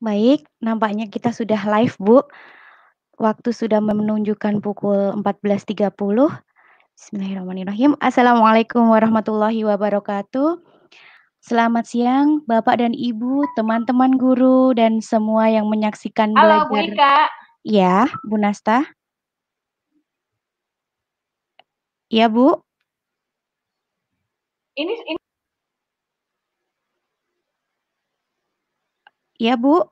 Baik, nampaknya kita sudah live, Bu. Waktu sudah menunjukkan pukul 14.30. Bismillahirrahmanirrahim. Assalamualaikum warahmatullahi wabarakatuh. Selamat siang Bapak dan Ibu, teman-teman guru dan semua yang menyaksikan Halo, belajar. Halo Bu Ika. Ya, Bu Nasta. Iya, Bu. Ini ini Ya, Bu.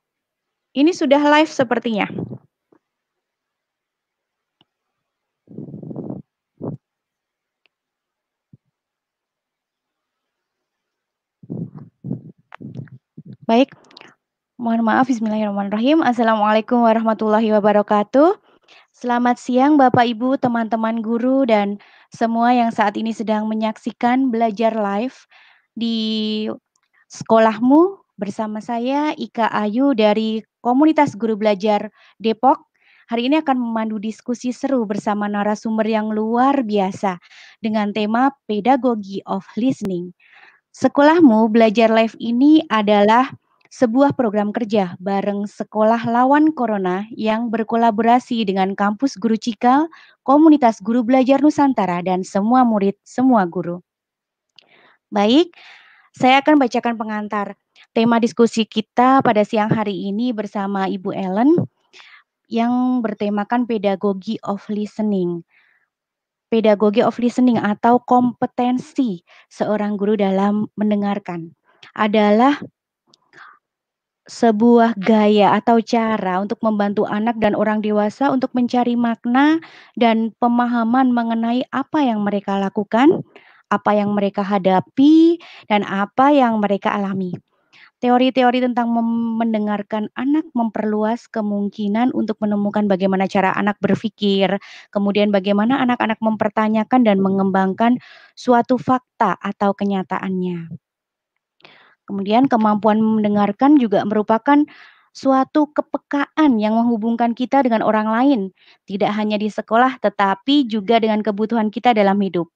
Ini sudah live sepertinya. Baik, mohon maaf. Bismillahirrahmanirrahim. Assalamualaikum warahmatullahi wabarakatuh. Selamat siang Bapak Ibu, teman-teman guru, dan semua yang saat ini sedang menyaksikan belajar live di sekolahmu, Bersama saya Ika Ayu dari Komunitas Guru Belajar Depok. Hari ini akan memandu diskusi seru bersama narasumber yang luar biasa dengan tema Pedagogi of Listening. Sekolahmu Belajar Live ini adalah sebuah program kerja bareng Sekolah Lawan Corona yang berkolaborasi dengan Kampus Guru Cikal, Komunitas Guru Belajar Nusantara, dan semua murid, semua guru. Baik, saya akan bacakan pengantar. Tema diskusi kita pada siang hari ini bersama Ibu Ellen yang bertemakan pedagogi of listening. Pedagogi of listening atau kompetensi seorang guru dalam mendengarkan adalah sebuah gaya atau cara untuk membantu anak dan orang dewasa untuk mencari makna dan pemahaman mengenai apa yang mereka lakukan, apa yang mereka hadapi, dan apa yang mereka alami. Teori-teori tentang mendengarkan anak memperluas kemungkinan untuk menemukan bagaimana cara anak berpikir, kemudian bagaimana anak-anak mempertanyakan dan mengembangkan suatu fakta atau kenyataannya. Kemudian kemampuan mendengarkan juga merupakan suatu kepekaan yang menghubungkan kita dengan orang lain, tidak hanya di sekolah tetapi juga dengan kebutuhan kita dalam hidup.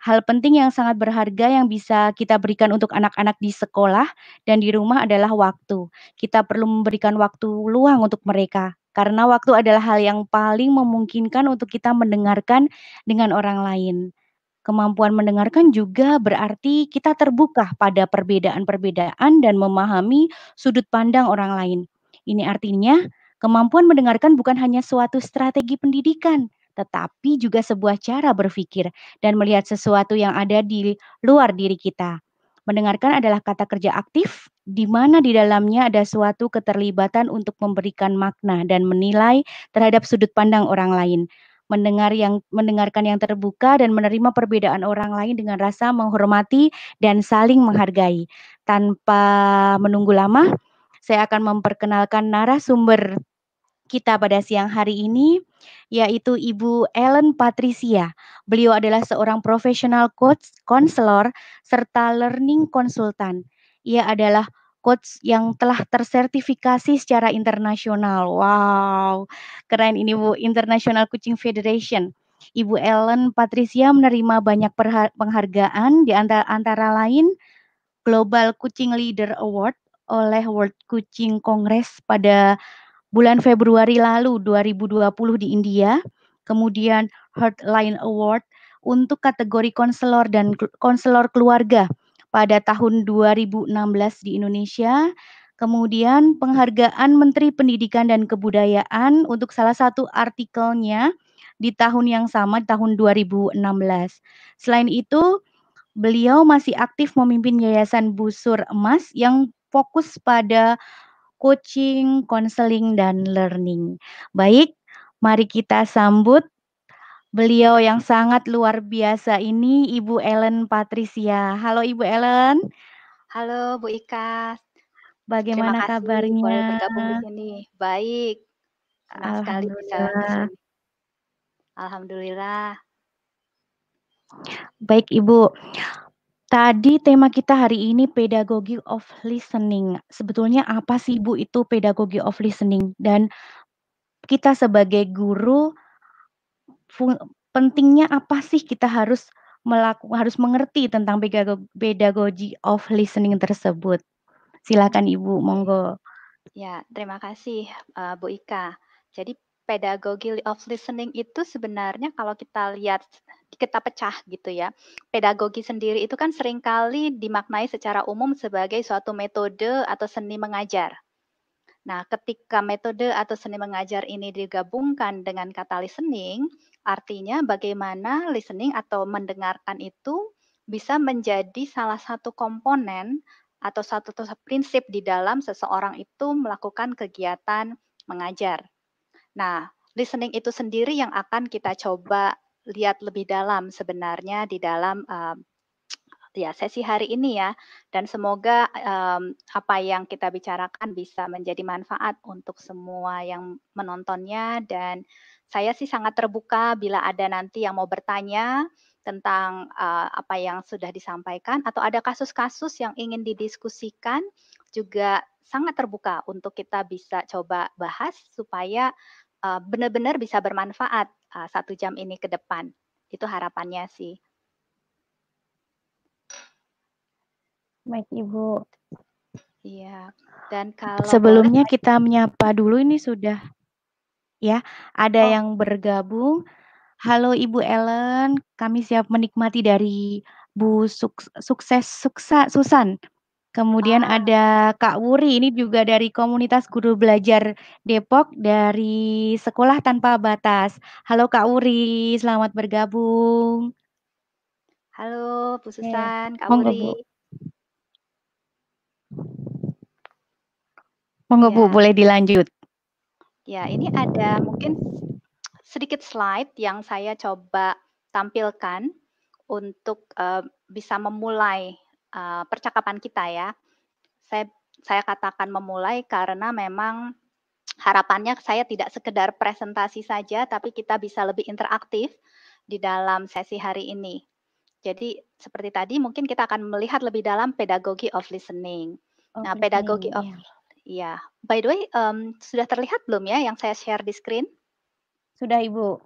Hal penting yang sangat berharga yang bisa kita berikan untuk anak-anak di sekolah dan di rumah adalah waktu. Kita perlu memberikan waktu luang untuk mereka, karena waktu adalah hal yang paling memungkinkan untuk kita mendengarkan dengan orang lain. Kemampuan mendengarkan juga berarti kita terbuka pada perbedaan-perbedaan dan memahami sudut pandang orang lain. Ini artinya, kemampuan mendengarkan bukan hanya suatu strategi pendidikan, tetapi juga sebuah cara berpikir dan melihat sesuatu yang ada di luar diri kita. Mendengarkan adalah kata kerja aktif, di mana di dalamnya ada suatu keterlibatan untuk memberikan makna dan menilai terhadap sudut pandang orang lain. Mendengar yang mendengarkan yang terbuka dan menerima perbedaan orang lain dengan rasa menghormati dan saling menghargai. Tanpa menunggu lama, saya akan memperkenalkan narasumber kita pada siang hari ini yaitu Ibu Ellen Patricia. Beliau adalah seorang profesional coach, konselor, serta learning konsultan. Ia adalah coach yang telah tersertifikasi secara internasional. Wow, keren ini Bu, International Coaching Federation. Ibu Ellen Patricia menerima banyak penghargaan di antara, antara lain Global Coaching Leader Award oleh World Coaching Congress pada bulan Februari lalu 2020 di India, kemudian Heartline Award untuk kategori konselor dan konselor keluarga pada tahun 2016 di Indonesia, kemudian penghargaan Menteri Pendidikan dan Kebudayaan untuk salah satu artikelnya di tahun yang sama tahun 2016. Selain itu, beliau masih aktif memimpin Yayasan Busur Emas yang fokus pada coaching, counseling, dan learning. Baik, mari kita sambut beliau yang sangat luar biasa ini, Ibu Ellen Patricia. Halo Ibu Ellen. Halo Bu Ika. Bagaimana Terima kasih kabarnya? Boleh bergabung di sini. Baik. Alhamdulillah. Alhamdulillah. Baik Ibu. Tadi tema kita hari ini pedagogi of listening. Sebetulnya apa sih Bu itu pedagogi of listening dan kita sebagai guru pentingnya apa sih kita harus melakukan harus mengerti tentang pedagogi of listening tersebut. Silakan Ibu, monggo. Ya, terima kasih uh, Bu Ika. Jadi pedagogi of listening itu sebenarnya kalau kita lihat kita pecah gitu ya. Pedagogi sendiri itu kan seringkali dimaknai secara umum sebagai suatu metode atau seni mengajar. Nah, ketika metode atau seni mengajar ini digabungkan dengan kata listening, artinya bagaimana listening atau mendengarkan itu bisa menjadi salah satu komponen atau satu prinsip di dalam seseorang itu melakukan kegiatan mengajar. Nah, listening itu sendiri yang akan kita coba lihat lebih dalam sebenarnya di dalam um, ya sesi hari ini ya dan semoga um, apa yang kita bicarakan bisa menjadi manfaat untuk semua yang menontonnya dan saya sih sangat terbuka bila ada nanti yang mau bertanya tentang uh, apa yang sudah disampaikan atau ada kasus-kasus yang ingin didiskusikan juga sangat terbuka untuk kita bisa coba bahas supaya benar eh, benar-benar bisa bermanfaat uh, satu jam ini ke depan. Itu harapannya sih. Baik Ibu. Iya. Dan kalau sebelumnya kita menyapa dulu ini sudah ya, ada oh. yang bergabung. Halo Ibu Ellen, kami siap menikmati dari Bu Suk Sukses Suksa Susan Kemudian ah. ada Kak Wuri, ini juga dari komunitas guru belajar Depok dari Sekolah Tanpa Batas. Halo Kak Wuri, selamat bergabung. Halo Bu Susan, ya. Kak Wuri. Bu. Monggo ya. Bu, boleh dilanjut. Ya, ini ada mungkin sedikit slide yang saya coba tampilkan untuk uh, bisa memulai Eh, percakapan kita ya. Saya saya katakan memulai karena memang harapannya saya tidak sekedar presentasi saja tapi kita bisa lebih interaktif di dalam sesi hari ini. Jadi seperti tadi mungkin kita akan melihat lebih dalam pedagogi of listening. Oh, nah, pedagogi of iya. iya. By the way, um, sudah terlihat belum ya yang saya share di screen? Sudah, Ibu.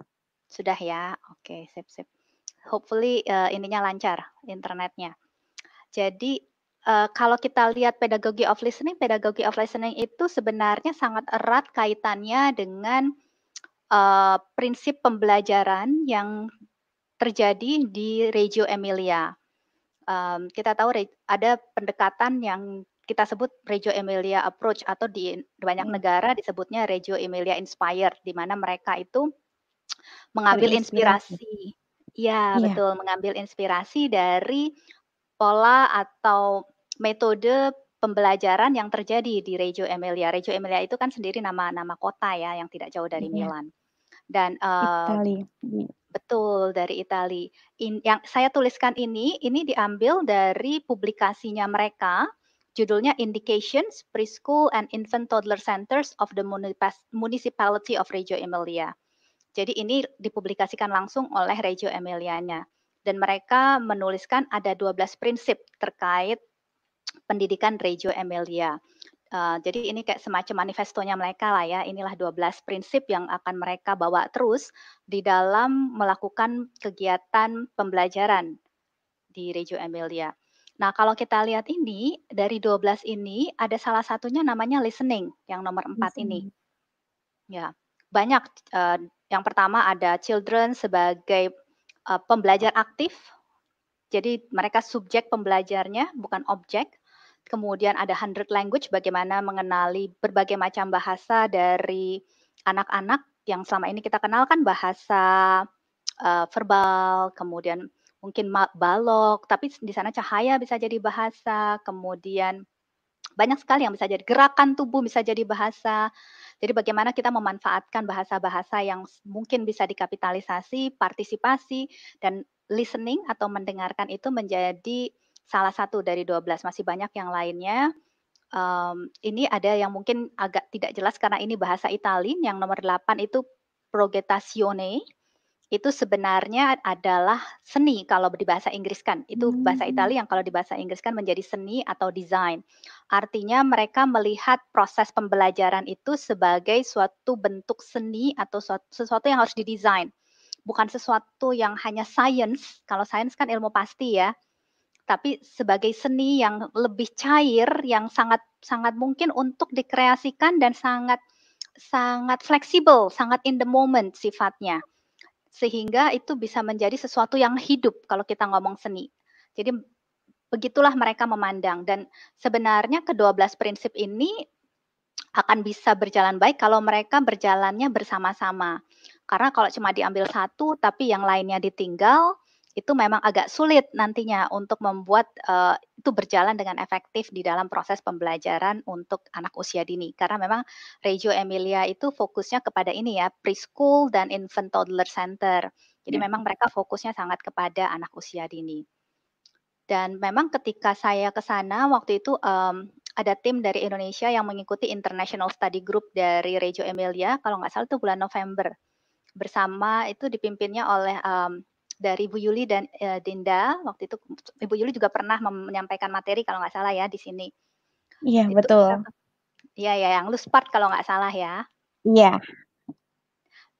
Sudah ya. Oke, okay, sip sip. Hopefully uh, ininya lancar internetnya. Jadi uh, kalau kita lihat pedagogi of listening, pedagogi of listening itu sebenarnya sangat erat kaitannya dengan uh, prinsip pembelajaran yang terjadi di Reggio Emilia. Um, kita tahu ada pendekatan yang kita sebut Reggio Emilia approach atau di banyak hmm. negara disebutnya Reggio Emilia inspired di mana mereka itu mengambil inspirasi. Ya, yeah. betul, mengambil inspirasi dari pola atau metode pembelajaran yang terjadi di Reggio Emilia. Reggio Emilia itu kan sendiri nama nama kota ya yang tidak jauh dari yeah. Milan. Dan uh, Betul dari Italia. In, yang saya tuliskan ini ini diambil dari publikasinya mereka judulnya Indications Preschool and Infant Toddler Centers of the Municipality of Reggio Emilia. Jadi ini dipublikasikan langsung oleh Reggio Emilianya dan mereka menuliskan ada 12 prinsip terkait pendidikan Reggio Emilia. Uh, jadi ini kayak semacam manifestonya mereka lah ya. Inilah 12 prinsip yang akan mereka bawa terus di dalam melakukan kegiatan pembelajaran di Reggio Emilia. Nah, kalau kita lihat ini dari 12 ini ada salah satunya namanya listening yang nomor 4 listening. ini. Ya. Banyak uh, yang pertama ada children sebagai uh, pembelajar aktif. Jadi mereka subjek pembelajarnya bukan objek. Kemudian ada 100 language bagaimana mengenali berbagai macam bahasa dari anak-anak yang selama ini kita kenalkan bahasa uh, verbal, kemudian mungkin balok, tapi di sana cahaya bisa jadi bahasa, kemudian banyak sekali yang bisa jadi gerakan tubuh bisa jadi bahasa. Jadi bagaimana kita memanfaatkan bahasa-bahasa yang mungkin bisa dikapitalisasi, partisipasi dan listening atau mendengarkan itu menjadi salah satu dari 12 masih banyak yang lainnya. Um, ini ada yang mungkin agak tidak jelas karena ini bahasa Itali yang nomor 8 itu progetasione itu sebenarnya adalah seni kalau di bahasa Inggris kan. Itu hmm. bahasa Italia yang kalau di bahasa Inggris kan menjadi seni atau desain. Artinya mereka melihat proses pembelajaran itu sebagai suatu bentuk seni atau suatu, sesuatu yang harus didesain. Bukan sesuatu yang hanya sains, kalau sains kan ilmu pasti ya. Tapi sebagai seni yang lebih cair, yang sangat sangat mungkin untuk dikreasikan dan sangat sangat fleksibel, sangat in the moment sifatnya sehingga itu bisa menjadi sesuatu yang hidup kalau kita ngomong seni. Jadi begitulah mereka memandang dan sebenarnya kedua belas prinsip ini akan bisa berjalan baik kalau mereka berjalannya bersama-sama. Karena kalau cuma diambil satu tapi yang lainnya ditinggal, itu memang agak sulit nantinya untuk membuat uh, itu berjalan dengan efektif di dalam proses pembelajaran untuk anak usia dini karena memang Reggio Emilia itu fokusnya kepada ini ya preschool dan infant toddler center. Jadi hmm. memang mereka fokusnya sangat kepada anak usia dini. Dan memang ketika saya ke sana waktu itu um, ada tim dari Indonesia yang mengikuti International Study Group dari Reggio Emilia kalau nggak salah itu bulan November bersama itu dipimpinnya oleh um, dari Bu Yuli dan e, Dinda. Waktu itu Ibu Yuli juga pernah menyampaikan materi kalau nggak salah ya di sini. Iya itu, betul. Iya ya yang loose part kalau nggak salah ya. Iya.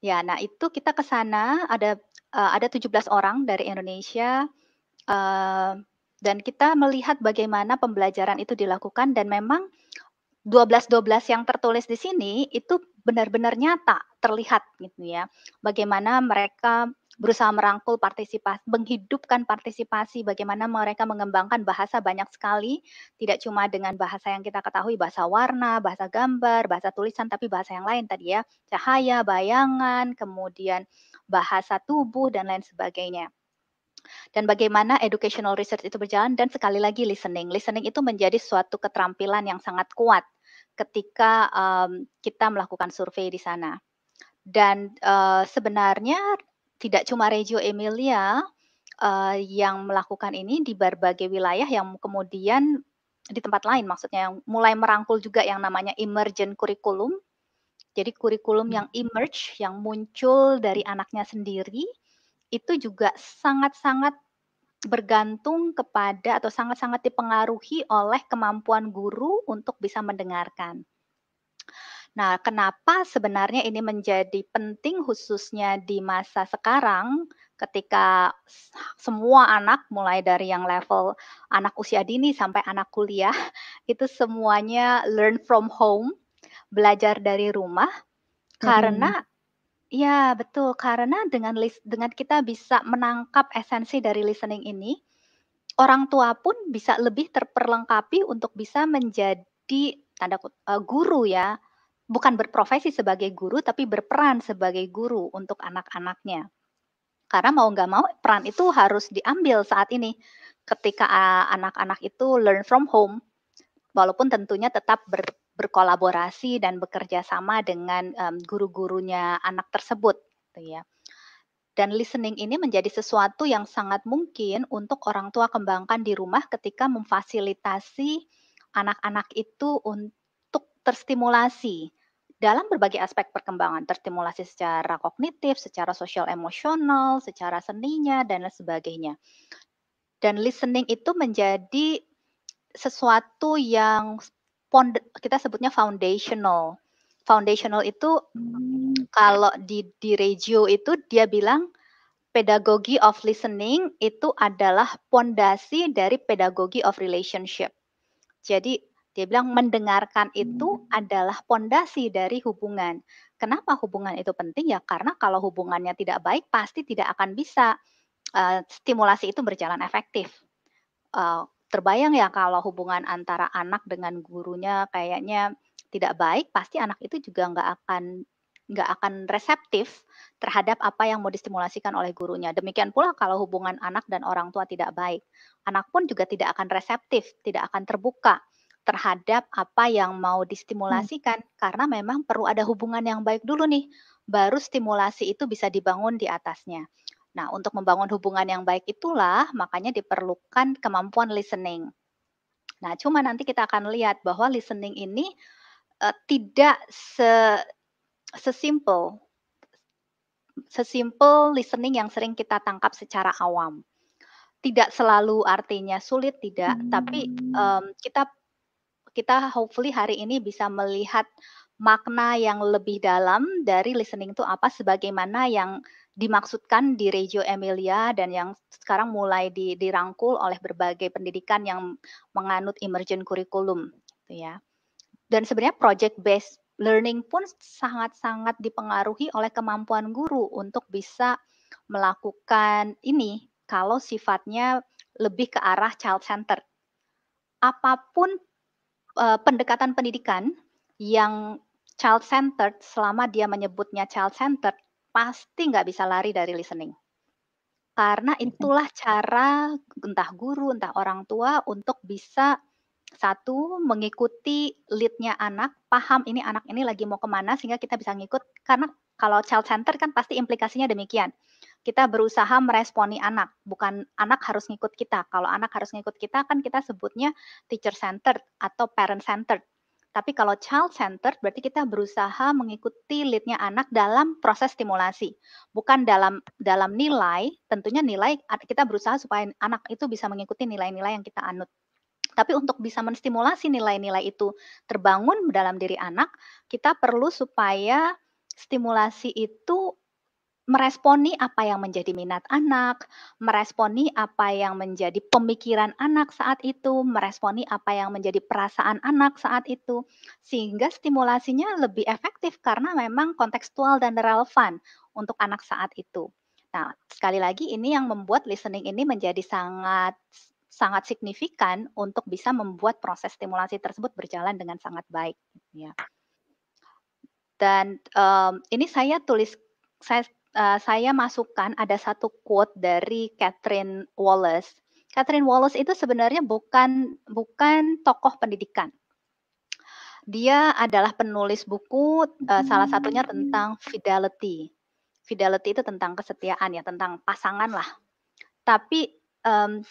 Ya, nah itu kita ke sana ada uh, ada 17 orang dari Indonesia uh, dan kita melihat bagaimana pembelajaran itu dilakukan dan memang 12-12 yang tertulis di sini itu benar-benar nyata, terlihat gitu ya. Bagaimana mereka berusaha merangkul partisipasi, menghidupkan partisipasi, bagaimana mereka mengembangkan bahasa banyak sekali, tidak cuma dengan bahasa yang kita ketahui, bahasa warna, bahasa gambar, bahasa tulisan, tapi bahasa yang lain tadi ya, cahaya, bayangan, kemudian bahasa tubuh, dan lain sebagainya dan bagaimana educational research itu berjalan dan sekali lagi listening. Listening itu menjadi suatu keterampilan yang sangat kuat ketika um, kita melakukan survei di sana. Dan uh, sebenarnya tidak cuma Reggio Emilia uh, yang melakukan ini di berbagai wilayah yang kemudian di tempat lain maksudnya yang mulai merangkul juga yang namanya emergent curriculum. Jadi kurikulum yang hmm. emerge yang muncul dari anaknya sendiri itu juga sangat-sangat bergantung kepada atau sangat-sangat dipengaruhi oleh kemampuan guru untuk bisa mendengarkan. Nah, kenapa sebenarnya ini menjadi penting khususnya di masa sekarang ketika semua anak mulai dari yang level anak usia dini sampai anak kuliah itu semuanya learn from home, belajar dari rumah karena hmm. Ya, betul. Karena dengan dengan kita bisa menangkap esensi dari listening ini, orang tua pun bisa lebih terperlengkapi untuk bisa menjadi tanda uh, guru ya bukan berprofesi sebagai guru tapi berperan sebagai guru untuk anak-anaknya. Karena mau nggak mau peran itu harus diambil saat ini ketika anak-anak itu learn from home, walaupun tentunya tetap ber, berkolaborasi dan bekerja sama dengan um, guru-gurunya anak tersebut, gitu ya. Dan listening ini menjadi sesuatu yang sangat mungkin untuk orang tua kembangkan di rumah ketika memfasilitasi anak-anak itu untuk terstimulasi dalam berbagai aspek perkembangan, terstimulasi secara kognitif, secara sosial emosional, secara seninya, dan lain sebagainya. Dan listening itu menjadi sesuatu yang kita sebutnya foundational. Foundational itu hmm. kalau di, di regio itu dia bilang pedagogi of listening itu adalah pondasi dari pedagogi of relationship. Jadi dia bilang mendengarkan itu adalah pondasi dari hubungan. Kenapa hubungan itu penting? Ya karena kalau hubungannya tidak baik pasti tidak akan bisa uh, stimulasi itu berjalan efektif. Uh, terbayang ya kalau hubungan antara anak dengan gurunya kayaknya tidak baik, pasti anak itu juga nggak akan nggak akan reseptif terhadap apa yang mau distimulasikan oleh gurunya. Demikian pula kalau hubungan anak dan orang tua tidak baik, anak pun juga tidak akan reseptif, tidak akan terbuka terhadap apa yang mau hmm. distimulasikan hmm. karena memang perlu ada hubungan yang baik dulu nih baru stimulasi itu bisa dibangun di atasnya. Nah, untuk membangun hubungan yang baik itulah makanya diperlukan kemampuan listening. Nah, cuma nanti kita akan lihat bahwa listening ini uh, tidak se sesimpel sesimpel listening yang sering kita tangkap secara awam. Tidak selalu artinya sulit tidak, tapi um, kita kita hopefully hari ini bisa melihat makna yang lebih dalam dari listening itu apa sebagaimana yang dimaksudkan di Reggio Emilia dan yang sekarang mulai di, dirangkul oleh berbagai pendidikan yang menganut emergent curriculum gitu ya. Dan sebenarnya project based learning pun sangat-sangat dipengaruhi oleh kemampuan guru untuk bisa melakukan ini kalau sifatnya lebih ke arah child center. Apapun Eh, pendekatan pendidikan yang child centered selama dia menyebutnya child centered pasti nggak bisa lari dari listening. Karena mhm. itulah cara entah guru, entah orang tua untuk bisa satu mengikuti leadnya anak, paham ini anak ini lagi mau kemana sehingga kita bisa ngikut. Karena kalau child center kan pasti implikasinya demikian kita berusaha meresponi anak, bukan anak harus ngikut kita. Kalau anak harus ngikut kita kan kita sebutnya teacher centered atau parent centered. Tapi kalau child centered berarti kita berusaha mengikuti leadnya anak dalam proses stimulasi, bukan dalam dalam nilai. Tentunya nilai kita berusaha supaya anak itu bisa mengikuti nilai-nilai yang kita anut. Tapi untuk bisa menstimulasi nilai-nilai itu terbangun dalam diri anak, kita perlu supaya stimulasi itu meresponi apa yang menjadi minat anak, meresponi apa yang menjadi pemikiran anak saat itu, meresponi apa yang menjadi perasaan anak saat itu, sehingga stimulasinya lebih efektif karena memang kontekstual dan relevan untuk anak saat itu. Nah, sekali lagi ini yang membuat listening ini menjadi sangat sangat signifikan untuk bisa membuat proses stimulasi tersebut berjalan dengan sangat baik. Ya. Dan um, ini saya tulis saya Eh, saya masukkan ada satu quote dari Catherine Wallace. Catherine Wallace itu sebenarnya bukan bukan tokoh pendidikan. Dia adalah penulis buku uh, salah satunya tentang fidelity. Fidelity itu tentang kesetiaan ya, tentang pasangan lah. Tapi um,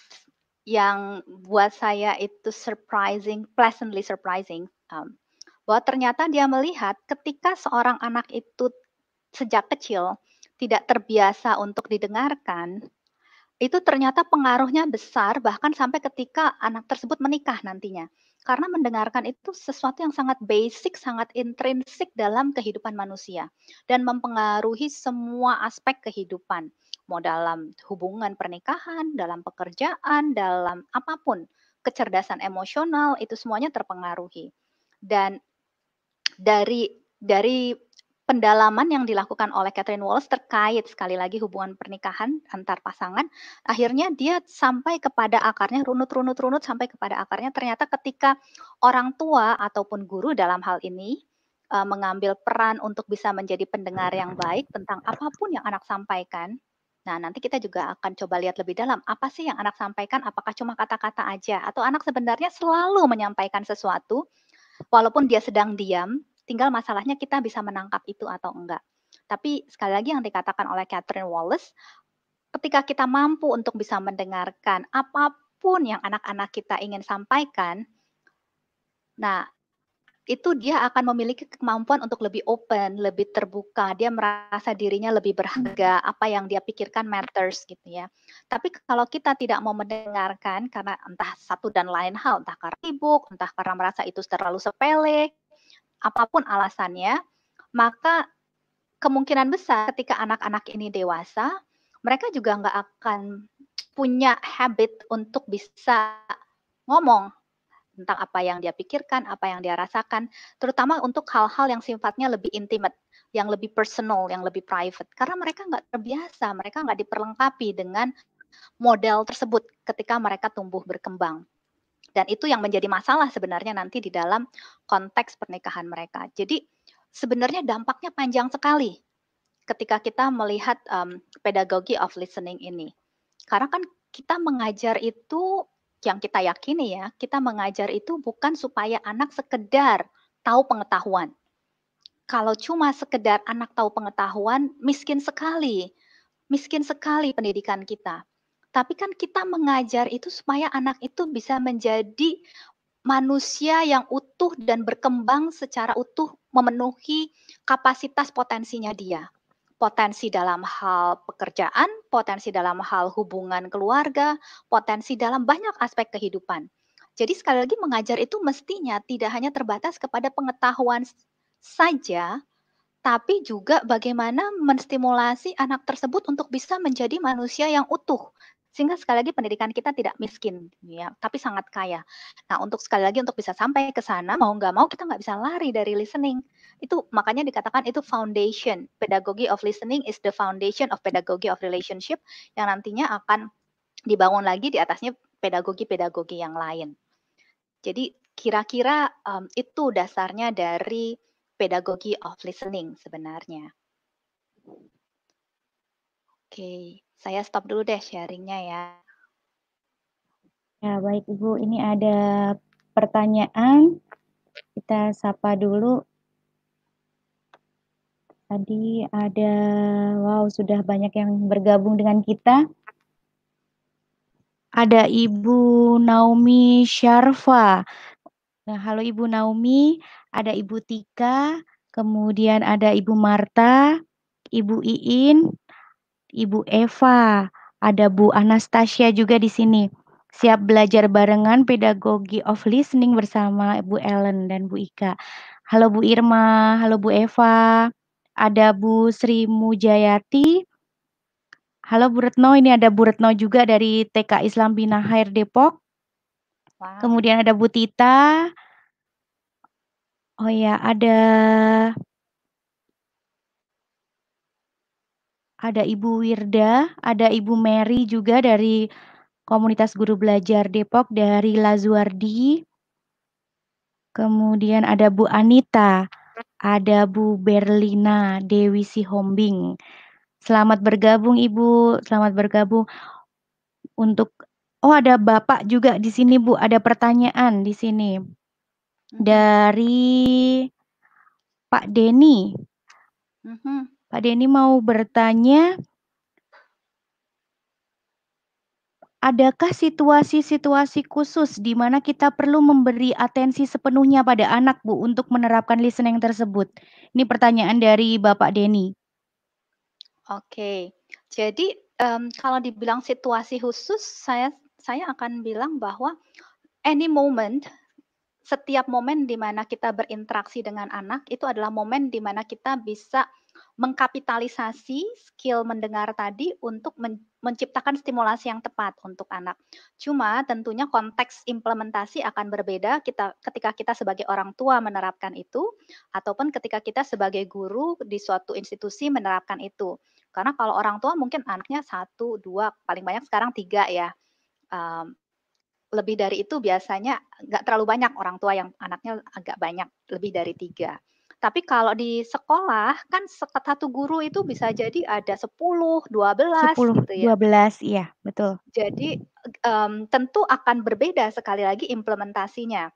yang buat saya itu surprising, pleasantly surprising, um, bahwa ternyata dia melihat ketika seorang anak itu sejak kecil tidak terbiasa untuk didengarkan, itu ternyata pengaruhnya besar bahkan sampai ketika anak tersebut menikah nantinya. Karena mendengarkan itu sesuatu yang sangat basic, sangat intrinsik dalam kehidupan manusia dan mempengaruhi semua aspek kehidupan, mau dalam hubungan pernikahan, dalam pekerjaan, dalam apapun, kecerdasan emosional itu semuanya terpengaruhi. Dan dari dari pendalaman yang dilakukan oleh Catherine Wallace terkait sekali lagi hubungan pernikahan antar pasangan, akhirnya dia sampai kepada akarnya runut-runut-runut sampai kepada akarnya ternyata ketika orang tua ataupun guru dalam hal ini eh, mengambil peran untuk bisa menjadi pendengar yang baik tentang apapun yang anak sampaikan. Nah, nanti kita juga akan coba lihat lebih dalam apa sih yang anak sampaikan, apakah cuma kata-kata aja atau anak sebenarnya selalu menyampaikan sesuatu walaupun dia sedang diam Tinggal masalahnya kita bisa menangkap itu atau enggak. Tapi sekali lagi yang dikatakan oleh Catherine Wallace, ketika kita mampu untuk bisa mendengarkan apapun yang anak-anak kita ingin sampaikan, nah itu dia akan memiliki kemampuan untuk lebih open, lebih terbuka. Dia merasa dirinya lebih berharga, apa yang dia pikirkan matters gitu ya. Tapi kalau kita tidak mau mendengarkan karena entah satu dan lain hal, entah karena sibuk, entah karena merasa itu terlalu sepele, apapun alasannya, maka kemungkinan besar ketika anak-anak ini dewasa, mereka juga nggak akan punya habit untuk bisa ngomong tentang apa yang dia pikirkan, apa yang dia rasakan, terutama untuk hal-hal yang sifatnya lebih intimate, yang lebih personal, yang lebih private. Karena mereka nggak terbiasa, mereka nggak diperlengkapi dengan model tersebut ketika mereka tumbuh berkembang. Dan itu yang menjadi masalah sebenarnya nanti di dalam konteks pernikahan mereka. Jadi sebenarnya dampaknya panjang sekali ketika kita melihat um, pedagogi of listening ini. Karena kan kita mengajar itu yang kita yakini ya, kita mengajar itu bukan supaya anak sekedar tahu pengetahuan. Kalau cuma sekedar anak tahu pengetahuan, miskin sekali. Miskin sekali pendidikan kita tapi kan kita mengajar itu supaya anak itu bisa menjadi manusia yang utuh dan berkembang secara utuh memenuhi kapasitas potensinya dia. Potensi dalam hal pekerjaan, potensi dalam hal hubungan keluarga, potensi dalam banyak aspek kehidupan. Jadi sekali lagi mengajar itu mestinya tidak hanya terbatas kepada pengetahuan saja, tapi juga bagaimana menstimulasi anak tersebut untuk bisa menjadi manusia yang utuh sehingga sekali lagi pendidikan kita tidak miskin, ya, tapi sangat kaya. Nah, untuk sekali lagi untuk bisa sampai ke sana, mau nggak mau kita nggak bisa lari dari listening. Itu makanya dikatakan itu foundation. pedagogi of listening is the foundation of pedagogy of relationship yang nantinya akan dibangun lagi di atasnya pedagogi-pedagogi yang lain. Jadi kira-kira um, itu dasarnya dari pedagogi of listening sebenarnya. Oke, okay. Saya stop dulu deh sharingnya ya. Ya, baik Ibu. Ini ada pertanyaan. Kita sapa dulu. Tadi ada, wow sudah banyak yang bergabung dengan kita. Ada Ibu Naomi Sharfa. Nah, halo Ibu Naomi, ada Ibu Tika, kemudian ada Ibu Marta, Ibu Iin, Ibu Eva, ada Bu Anastasia juga di sini. Siap belajar barengan pedagogi of listening bersama Bu Ellen dan Bu Ika. Halo Bu Irma, halo Bu Eva. Ada Bu Sri Mujayati. Halo Bu Retno, ini ada Bu Retno juga dari TK Islam Bina Hair Depok. Wow. Kemudian ada Bu Tita. Oh ya, ada Ada Ibu Wirda, ada Ibu Mary juga dari Komunitas Guru Belajar Depok dari Lazuardi. Kemudian ada Bu Anita, ada Bu Berlina Dewi Sihombing. Selamat bergabung Ibu, selamat bergabung untuk Oh, ada Bapak juga di sini, Bu. Ada pertanyaan di sini. Mm-hmm. Dari Pak Denny. Uh mm-hmm. -huh. Pak Denny mau bertanya, adakah situasi-situasi khusus di mana kita perlu memberi atensi sepenuhnya pada anak, Bu, untuk menerapkan listening tersebut? Ini pertanyaan dari Bapak Denny. Oke, jadi um, kalau dibilang situasi khusus, saya saya akan bilang bahwa any moment, setiap momen di mana kita berinteraksi dengan anak itu adalah momen di mana kita bisa mengkapitalisasi skill mendengar tadi untuk men menciptakan stimulasi yang tepat untuk anak. Cuma tentunya konteks implementasi akan berbeda kita ketika kita sebagai orang tua menerapkan itu ataupun ketika kita sebagai guru di suatu institusi menerapkan itu. Karena kalau orang tua mungkin anaknya satu, dua, paling banyak sekarang tiga ya. Um, lebih dari itu biasanya nggak terlalu banyak orang tua yang anaknya agak banyak, lebih dari tiga. Tapi kalau di sekolah kan satu guru itu bisa jadi ada 10, 12 10, gitu ya. 12, iya, betul. Jadi um, tentu akan berbeda sekali lagi implementasinya.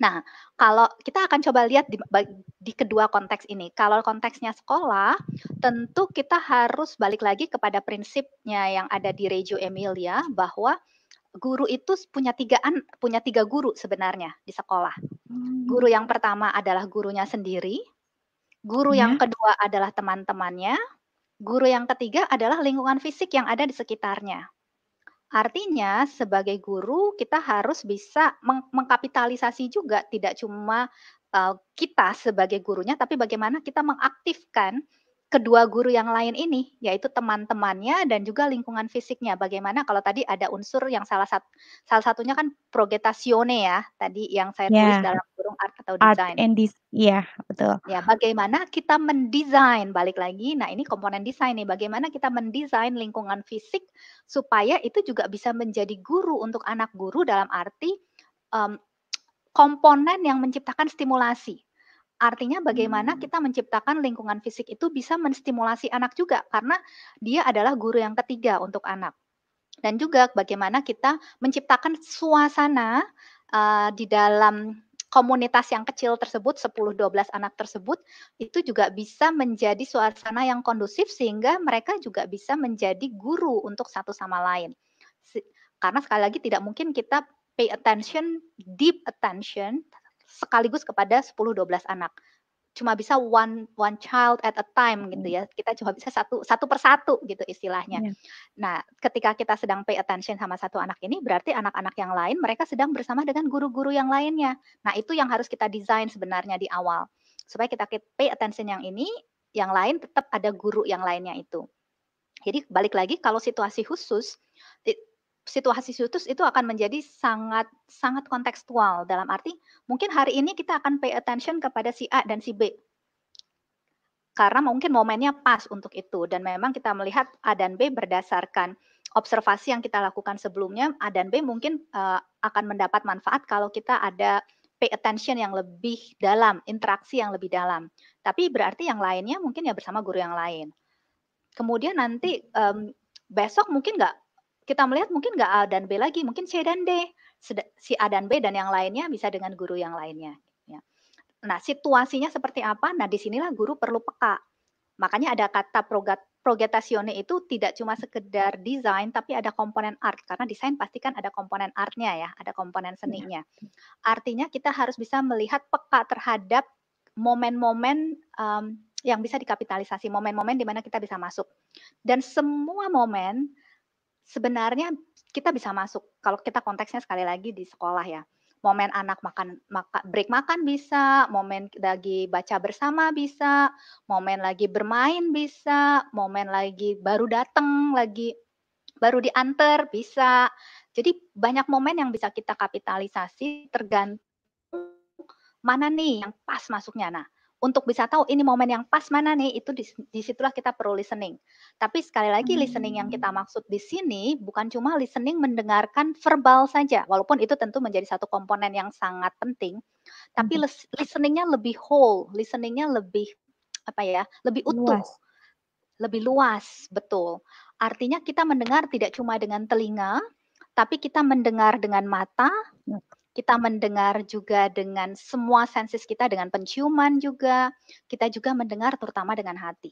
Nah, kalau kita akan coba lihat di, di kedua konteks ini. Kalau konteksnya sekolah, tentu kita harus balik lagi kepada prinsipnya yang ada di Reggio Emilia bahwa guru itu punya tiga an, punya tiga guru sebenarnya di sekolah. Hmm. Guru yang pertama adalah gurunya sendiri, guru yang iya. kedua adalah teman-temannya, guru yang ketiga adalah lingkungan fisik yang ada di sekitarnya. Artinya sebagai guru kita harus bisa meng mengkapitalisasi juga tidak cuma uh, kita sebagai gurunya, tapi bagaimana kita mengaktifkan kedua guru yang lain ini, yaitu teman-temannya dan juga lingkungan fisiknya. Bagaimana kalau tadi ada unsur yang salah satu salah satunya kan progetasione ya, tadi yang saya yeah. tulis dalam kurung art atau Art and design, yeah, betul. Ya, bagaimana kita mendesain balik lagi. Nah, ini komponen desain nih. Bagaimana kita mendesain lingkungan fisik supaya itu juga bisa menjadi guru untuk anak guru dalam arti um, komponen yang menciptakan stimulasi Artinya bagaimana hmm. kita menciptakan lingkungan fisik itu bisa menstimulasi anak juga karena dia adalah guru yang ketiga untuk anak. Dan juga bagaimana kita menciptakan suasana uh, di dalam komunitas yang kecil tersebut 10 12 anak tersebut itu juga bisa menjadi suasana yang kondusif sehingga mereka juga bisa menjadi guru untuk satu sama lain. Karena sekali lagi tidak mungkin kita pay attention, deep attention sekaligus kepada 10-12 anak cuma bisa one one child at a time hmm. gitu ya kita cuma bisa satu satu persatu gitu istilahnya. Yeah. Nah, ketika kita sedang pay attention sama satu anak ini berarti anak-anak yang lain mereka sedang bersama dengan guru-guru yang lainnya. Nah, itu yang harus kita desain sebenarnya di awal supaya kita pay attention yang ini, yang lain tetap ada guru yang lainnya itu. Jadi balik lagi kalau situasi khusus situasi situs itu akan menjadi sangat sangat kontekstual dalam arti mungkin hari ini kita akan pay attention kepada si A dan si B karena mungkin momennya pas untuk itu dan memang kita melihat A dan B berdasarkan observasi yang kita lakukan sebelumnya A dan B mungkin uh, akan mendapat manfaat kalau kita ada pay attention yang lebih dalam interaksi yang lebih dalam tapi berarti yang lainnya mungkin ya bersama guru yang lain kemudian nanti um, besok mungkin nggak kita melihat mungkin nggak A dan B lagi, mungkin C dan D. Si A dan B dan yang lainnya bisa dengan guru yang lainnya. Ya. Nah, situasinya seperti apa? Nah, disinilah guru perlu peka. Makanya ada kata progetasione itu tidak cuma sekedar desain, tapi ada komponen art. Karena desain pasti kan ada komponen artnya ya, ada komponen iya. seninya. Artinya kita harus bisa melihat peka terhadap momen-momen um, yang bisa dikapitalisasi, momen-momen di mana kita bisa masuk. Dan semua momen sebenarnya kita bisa masuk kalau kita konteksnya sekali lagi di sekolah ya momen anak makan maka, break makan bisa, momen lagi baca bersama bisa, momen lagi bermain bisa, momen lagi baru datang lagi baru diantar bisa. Jadi banyak momen yang bisa kita kapitalisasi tergantung mana nih yang pas masuknya. Nah, untuk bisa tahu ini momen yang pas mana nih itu disitulah kita perlu listening tapi sekali lagi hmm. listening yang kita maksud di sini bukan cuma listening mendengarkan verbal saja walaupun itu tentu menjadi satu komponen yang sangat penting tapi hmm. listeningnya lebih whole listeningnya lebih apa ya lebih utuh luas. lebih luas betul artinya kita mendengar tidak cuma dengan telinga tapi kita mendengar dengan mata hmm kita mendengar juga dengan semua senses kita dengan penciuman juga, kita juga mendengar terutama dengan hati.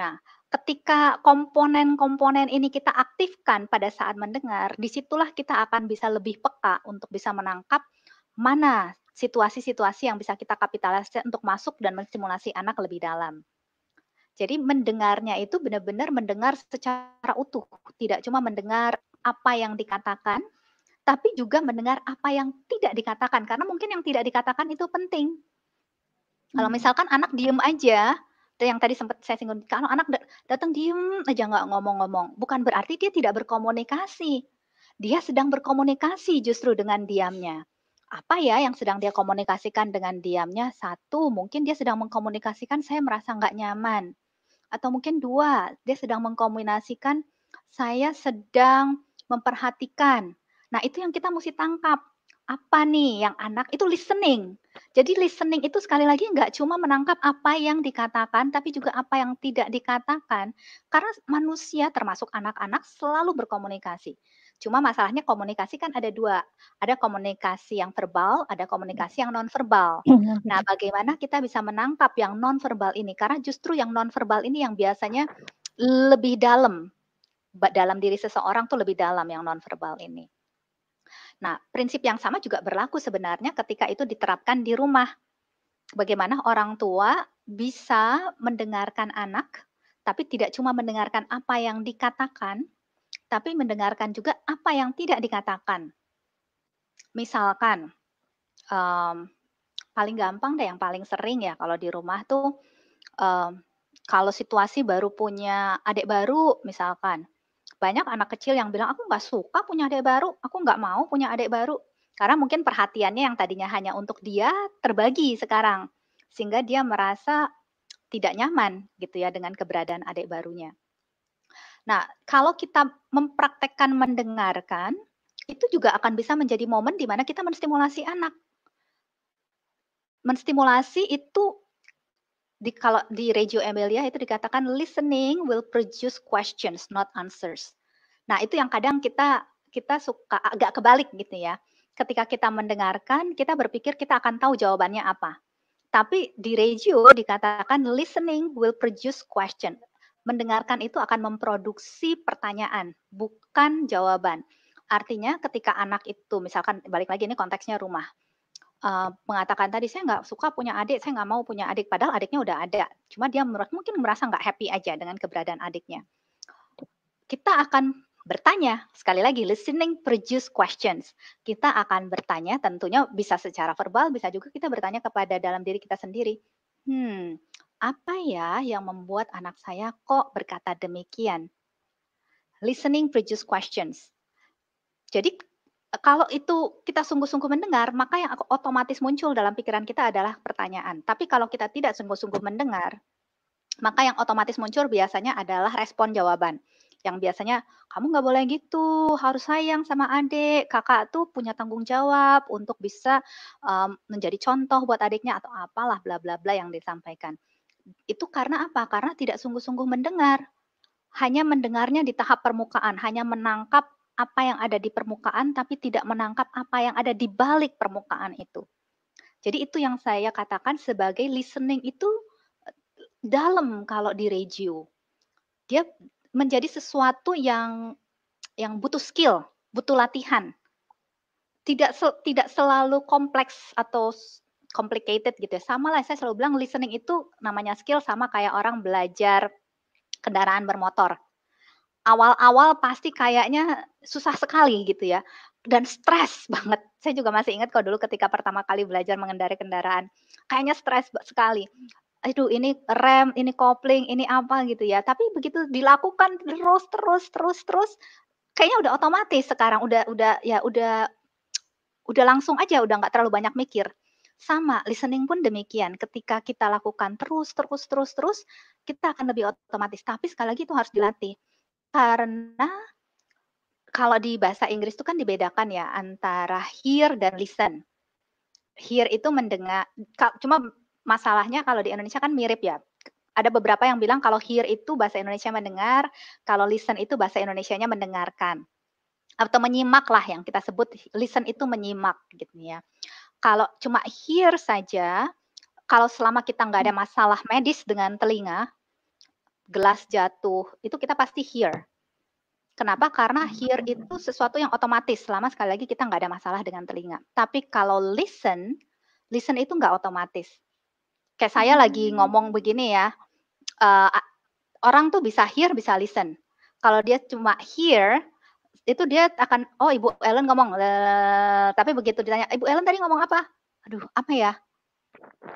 Nah, ketika komponen-komponen ini kita aktifkan pada saat mendengar, disitulah kita akan bisa lebih peka untuk bisa menangkap mana situasi-situasi yang bisa kita kapitalisasi untuk masuk dan menstimulasi anak lebih dalam. Jadi mendengarnya itu benar-benar mendengar secara utuh, tidak cuma mendengar apa yang dikatakan, tapi juga mendengar apa yang tidak dikatakan karena mungkin yang tidak dikatakan itu penting. Kalau hmm. misalkan anak diem aja, yang tadi sempat saya singgung, kalau anak datang diem aja nggak ngomong-ngomong, bukan berarti dia tidak berkomunikasi. Dia sedang berkomunikasi justru dengan diamnya. Apa ya yang sedang dia komunikasikan dengan diamnya? Satu, mungkin dia sedang mengkomunikasikan saya merasa nggak nyaman. Atau mungkin dua, dia sedang mengkomunikasikan saya sedang memperhatikan Nah, itu yang kita mesti tangkap. Apa nih yang anak itu listening. Jadi listening itu sekali lagi nggak cuma menangkap apa yang dikatakan, tapi juga apa yang tidak dikatakan. Karena manusia termasuk anak-anak selalu berkomunikasi. Cuma masalahnya komunikasi kan ada dua. Ada komunikasi yang verbal, ada komunikasi yang non verbal Nah, bagaimana kita bisa menangkap yang non verbal ini? Karena justru yang non verbal ini yang biasanya lebih dalam. Dalam diri seseorang tuh lebih dalam yang non verbal ini. Nah, prinsip yang sama juga berlaku sebenarnya ketika itu diterapkan di rumah. Bagaimana orang tua bisa mendengarkan anak, tapi tidak cuma mendengarkan apa yang dikatakan, tapi mendengarkan juga apa yang tidak dikatakan. Misalkan, um, paling gampang deh yang paling sering ya kalau di rumah tuh, um, kalau situasi baru punya adik baru misalkan, banyak anak kecil yang bilang, aku nggak suka punya adik baru, aku nggak mau punya adik baru. Karena mungkin perhatiannya yang tadinya hanya untuk dia terbagi sekarang. Sehingga dia merasa tidak nyaman gitu ya dengan keberadaan adik barunya. Nah, kalau kita mempraktekkan mendengarkan, itu juga akan bisa menjadi momen di mana kita menstimulasi anak. Menstimulasi itu di kalau di Reggio Emilia itu dikatakan listening will produce questions not answers. Nah, itu yang kadang kita kita suka agak kebalik gitu ya. Ketika kita mendengarkan, kita berpikir kita akan tahu jawabannya apa. Tapi di Reggio dikatakan listening will produce question. Mendengarkan itu akan memproduksi pertanyaan, bukan jawaban. Artinya ketika anak itu misalkan balik lagi ini konteksnya rumah Eh, mengatakan tadi saya nggak suka punya adik, saya nggak mau punya adik, padahal adiknya udah ada. Cuma dia merasa, mungkin merasa nggak happy aja dengan keberadaan adiknya. Kita akan bertanya sekali lagi listening produce questions. Kita akan bertanya tentunya bisa secara verbal, bisa juga kita bertanya kepada dalam diri kita sendiri. Hmm, apa ya yang membuat anak saya kok berkata demikian? Listening produce questions. Jadi kalau itu kita sungguh-sungguh mendengar, maka yang otomatis muncul dalam pikiran kita adalah pertanyaan. Tapi kalau kita tidak sungguh-sungguh mendengar, maka yang otomatis muncul biasanya adalah respon jawaban. Yang biasanya, kamu nggak boleh gitu, harus sayang sama adik, kakak tuh punya tanggung jawab untuk bisa um, menjadi contoh buat adiknya atau apalah bla bla bla yang disampaikan. Itu karena apa? Karena tidak sungguh-sungguh mendengar. Hanya mendengarnya di tahap permukaan, hanya menangkap apa yang ada di permukaan tapi tidak menangkap apa yang ada di balik permukaan itu. Jadi itu yang saya katakan sebagai listening itu eh, dalam kalau di radio. Dia menjadi sesuatu yang yang butuh skill, butuh latihan. Tidak se, tidak selalu kompleks atau complicated gitu ya. Sama lah saya selalu bilang listening itu namanya skill sama kayak orang belajar kendaraan bermotor awal-awal pasti kayaknya susah sekali gitu ya dan stres banget. Saya juga masih ingat kok dulu ketika pertama kali belajar mengendarai kendaraan. Kayaknya stres sekali. Aduh, ini rem, ini kopling, ini apa gitu ya. Tapi begitu dilakukan terus terus terus terus kayaknya udah otomatis sekarang udah udah ya udah udah langsung aja udah nggak terlalu banyak mikir. Sama, listening pun demikian. Ketika kita lakukan terus, terus, terus, terus, kita akan lebih otomatis. Tapi sekali lagi itu harus dilatih karena kalau di bahasa Inggris itu kan dibedakan ya antara hear dan listen. Hear itu mendengar, cuma masalahnya kalau di Indonesia kan mirip ya. Ada beberapa yang bilang kalau hear itu bahasa Indonesia mendengar, kalau listen itu bahasa Indonesianya mendengarkan. Atau menyimak lah yang kita sebut listen itu menyimak gitu ya. Kalau cuma hear saja, kalau selama kita nggak ada hmm. masalah medis dengan telinga, gelas jatuh, itu kita pasti hear. Kenapa? Karena hmm. hear itu sesuatu yang otomatis. Selama sekali lagi kita nggak ada masalah dengan telinga. Tapi kalau listen, listen itu nggak otomatis. Kayak saya lagi hmm. ngomong begini ya, uh, orang tuh bisa hear, bisa listen. Kalau dia cuma hear, itu dia akan, oh Ibu Ellen ngomong, tapi begitu ditanya, Ibu Ellen tadi ngomong apa? Aduh, apa ya?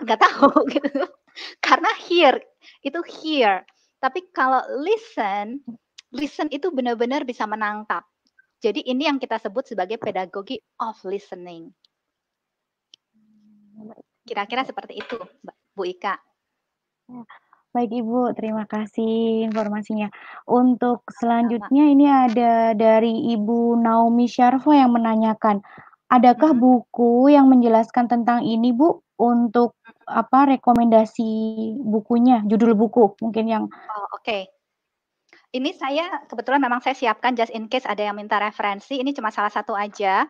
Nggak tahu gitu. Karena hear, itu hear tapi kalau listen, listen itu benar-benar bisa menangkap. Jadi ini yang kita sebut sebagai pedagogi of listening. Kira-kira seperti itu, Bu Ika. Ya, baik Ibu, terima kasih informasinya. Untuk selanjutnya ini ada dari Ibu Naomi Syarfo yang menanyakan, adakah buku yang menjelaskan tentang ini Bu untuk apa rekomendasi bukunya, judul buku mungkin yang Oh, oke. Okay. Ini saya kebetulan memang saya siapkan just in case ada yang minta referensi, ini cuma salah satu aja.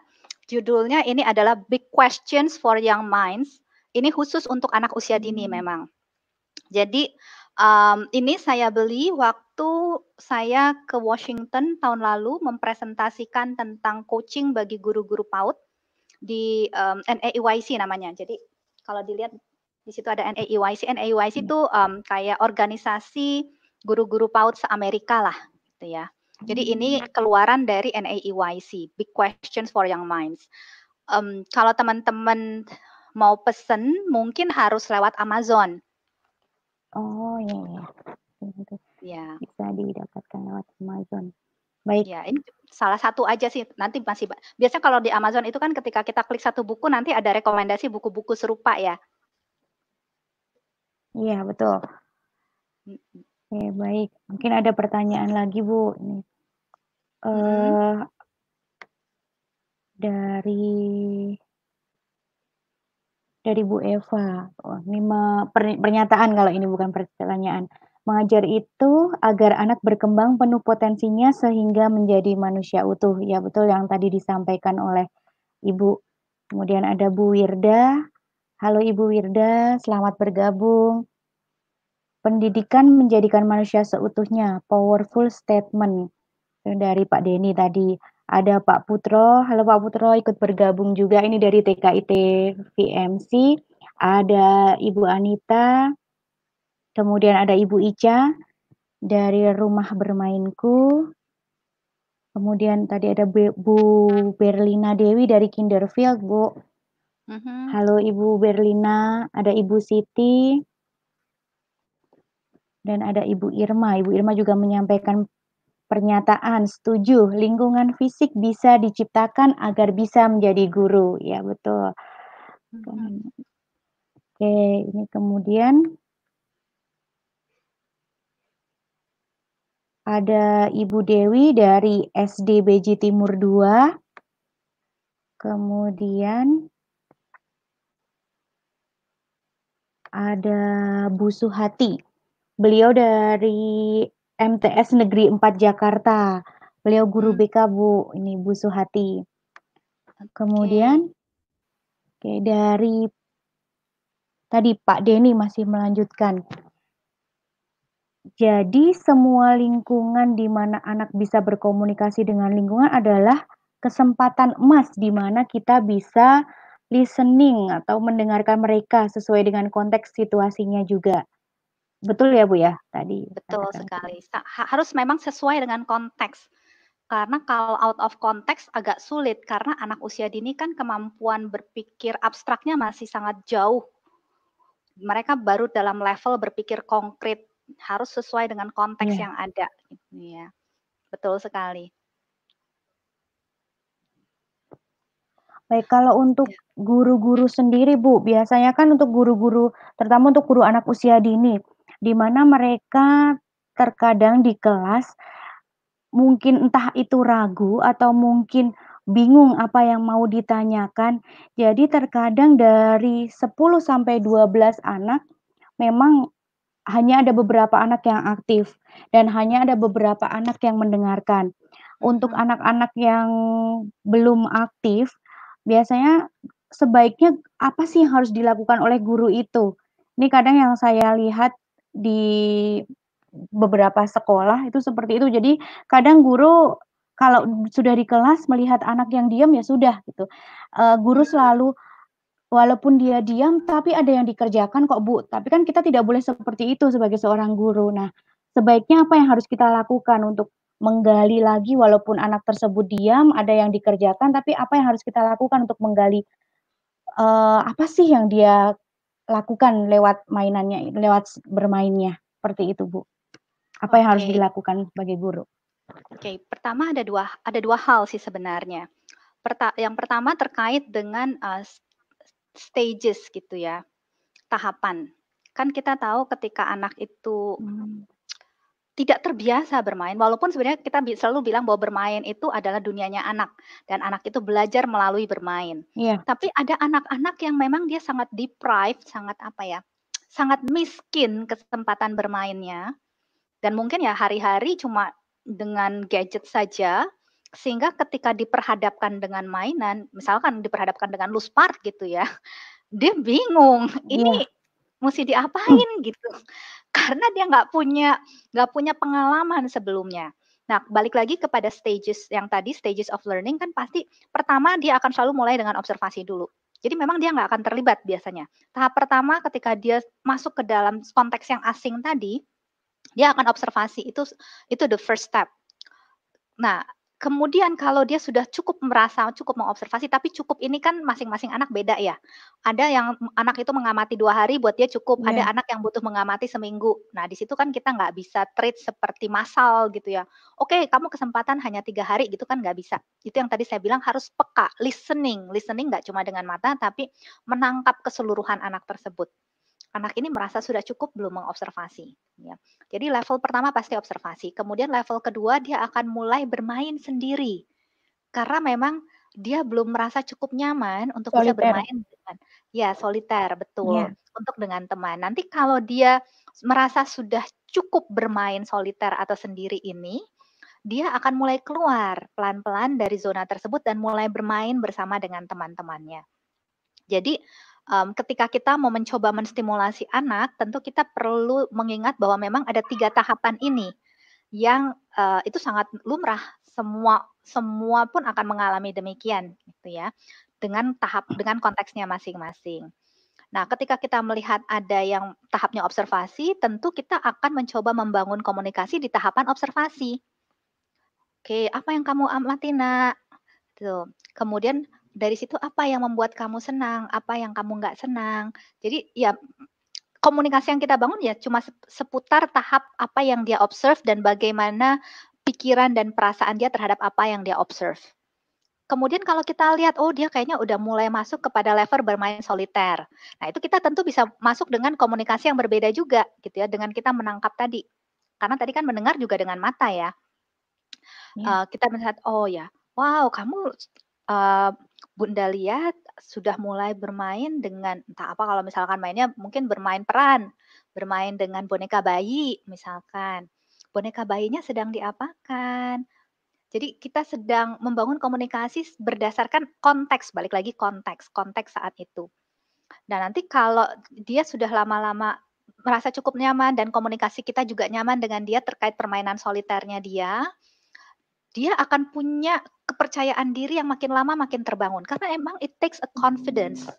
Judulnya ini adalah Big Questions for Young Minds. Ini khusus untuk anak usia dini hmm. memang. Jadi um, ini saya beli waktu saya ke Washington tahun lalu mempresentasikan tentang coaching bagi guru-guru PAUD di um, namanya. Jadi kalau dilihat di situ ada NAEYC. NAEYC hmm. itu um, kayak organisasi guru-guru PAUD se-Amerika lah gitu ya. Jadi ini hmm. keluaran dari NAEYC, Big Questions for Young Minds. Um, kalau teman-teman mau pesen, mungkin harus lewat Amazon. Oh iya, iya. Ya. Bisa didapatkan lewat Amazon. Baik. Ya, ini salah satu aja sih. Nanti masih biasanya kalau di Amazon itu kan ketika kita klik satu buku nanti ada rekomendasi buku-buku serupa ya. Iya, betul. Oke, baik. Mungkin ada pertanyaan lagi, Bu. Ini, eh, dari dari Bu Eva. Oh, ini pernyataan kalau ini bukan pertanyaan. Mengajar itu agar anak berkembang penuh potensinya sehingga menjadi manusia utuh. Ya betul yang tadi disampaikan oleh Ibu. Kemudian ada Bu Wirda, Halo Ibu Wirda, selamat bergabung. Pendidikan menjadikan manusia seutuhnya, powerful statement dari Pak Denny tadi. Ada Pak Putro, halo Pak Putro ikut bergabung juga ini dari TKIT VMC. Ada Ibu Anita, kemudian ada Ibu Ica dari Rumah Bermainku. Kemudian tadi ada Bu Berlina Dewi dari Kinderfield, Bu. Mm-hmm. Halo Ibu Berlina, ada Ibu Siti dan ada Ibu Irma. Ibu Irma juga menyampaikan pernyataan setuju lingkungan fisik bisa diciptakan agar bisa menjadi guru. Ya, betul. Mm-hmm. Oke, ini kemudian ada Ibu Dewi dari SD Beji Timur 2. Kemudian ada Bu Suhati. Beliau dari MTS Negeri 4 Jakarta. Beliau guru hmm. BK Bu, ini Bu Suhati. Kemudian okay. okay, dari tadi Pak Denny masih melanjutkan. Jadi semua lingkungan di mana anak bisa berkomunikasi dengan lingkungan adalah kesempatan emas di mana kita bisa listening atau mendengarkan mereka sesuai dengan konteks situasinya juga. Betul ya Bu ya tadi? Betul katakan. sekali. harus memang sesuai dengan konteks. Karena kalau out of context agak sulit karena anak usia dini kan kemampuan berpikir abstraknya masih sangat jauh. Mereka baru dalam level berpikir konkret harus sesuai dengan konteks yeah. yang ada. Iya, betul sekali. Baik, kalau untuk ya. guru-guru sendiri, Bu, biasanya kan untuk guru-guru, terutama untuk guru anak usia dini, di mana mereka terkadang di kelas mungkin entah itu ragu atau mungkin bingung apa yang mau ditanyakan. Jadi terkadang dari 10 sampai 12 anak memang hanya ada beberapa anak yang aktif dan hanya ada beberapa anak yang mendengarkan. Untuk anak-anak yang belum aktif, biasanya sebaiknya apa sih yang harus dilakukan oleh guru itu? Ini kadang yang saya lihat di beberapa sekolah itu seperti itu. Jadi kadang guru kalau sudah di kelas melihat anak yang diam ya sudah gitu. Uh, guru selalu walaupun dia diam tapi ada yang dikerjakan kok Bu. Tapi kan kita tidak boleh seperti itu sebagai seorang guru. Nah, sebaiknya apa yang harus kita lakukan untuk menggali lagi walaupun anak tersebut diam, ada yang dikerjakan, tapi apa yang harus kita lakukan untuk menggali uh, apa sih yang dia lakukan lewat mainannya, lewat bermainnya, seperti itu Bu. Apa okay. yang harus dilakukan sebagai guru? Oke, okay. pertama ada dua ada dua hal sih sebenarnya. Perta yang pertama terkait dengan uh, stages gitu ya, tahapan. Kan kita tahu ketika anak itu hmm tidak terbiasa bermain walaupun sebenarnya kita selalu bilang bahwa bermain itu adalah dunianya anak dan anak itu belajar melalui bermain. Yeah. Tapi ada anak-anak yang memang dia sangat deprived, sangat apa ya? sangat miskin kesempatan bermainnya. Dan mungkin ya hari-hari cuma dengan gadget saja sehingga ketika diperhadapkan dengan mainan, misalkan diperhadapkan dengan loose part gitu ya, dia bingung. Iya. Ini mesti diapain hmm. gitu karena dia nggak punya nggak punya pengalaman sebelumnya. Nah, balik lagi kepada stages yang tadi, stages of learning kan pasti pertama dia akan selalu mulai dengan observasi dulu. Jadi memang dia nggak akan terlibat biasanya. Tahap pertama ketika dia masuk ke dalam konteks yang asing tadi, dia akan observasi itu itu the first step. Nah, Kemudian kalau dia sudah cukup merasa cukup mengobservasi, tapi cukup ini kan masing-masing anak beda ya. Ada yang anak itu mengamati dua hari buat dia cukup, yeah. ada anak yang butuh mengamati seminggu. Nah di situ kan kita nggak bisa treat seperti masal gitu ya. Oke, okay, kamu kesempatan hanya tiga hari gitu kan nggak bisa. Itu yang tadi saya bilang harus peka, listening, listening nggak cuma dengan mata, tapi menangkap keseluruhan anak tersebut anak ini merasa sudah cukup belum mengobservasi. Ya. Jadi level pertama pasti observasi, kemudian level kedua dia akan mulai bermain sendiri karena memang dia belum merasa cukup nyaman untuk soliter. bisa bermain dengan ya soliter betul yeah. untuk dengan teman. Nanti kalau dia merasa sudah cukup bermain soliter atau sendiri ini, dia akan mulai keluar pelan-pelan dari zona tersebut dan mulai bermain bersama dengan teman-temannya. Jadi um, ketika kita mau mencoba menstimulasi anak, tentu kita perlu mengingat bahwa memang ada tiga tahapan ini yang uh, itu sangat lumrah semua semua pun akan mengalami demikian gitu ya dengan tahap dengan konteksnya masing-masing. Nah, ketika kita melihat ada yang tahapnya observasi, tentu kita akan mencoba membangun komunikasi di tahapan observasi. Oke, apa yang kamu amati, Nak? Tuh. Gitu. Kemudian dari situ apa yang membuat kamu senang, apa yang kamu nggak senang. Jadi ya komunikasi yang kita bangun ya cuma seputar tahap apa yang dia observe dan bagaimana pikiran dan perasaan dia terhadap apa yang dia observe. Kemudian kalau kita lihat, oh dia kayaknya udah mulai masuk kepada level bermain soliter. Nah itu kita tentu bisa masuk dengan komunikasi yang berbeda juga gitu ya, dengan kita menangkap tadi. Karena tadi kan mendengar juga dengan mata ya. ya. Uh, kita melihat, oh ya, wow kamu uh, Bunda lihat sudah mulai bermain dengan entah apa kalau misalkan mainnya mungkin bermain peran, bermain dengan boneka bayi misalkan. Boneka bayinya sedang diapakan? Jadi kita sedang membangun komunikasi berdasarkan konteks, balik lagi konteks, konteks saat itu. Dan nah, nanti kalau dia sudah lama-lama merasa cukup nyaman dan komunikasi kita juga nyaman dengan dia terkait permainan soliternya dia, dia akan punya kepercayaan diri yang makin lama makin terbangun karena emang it takes a confidence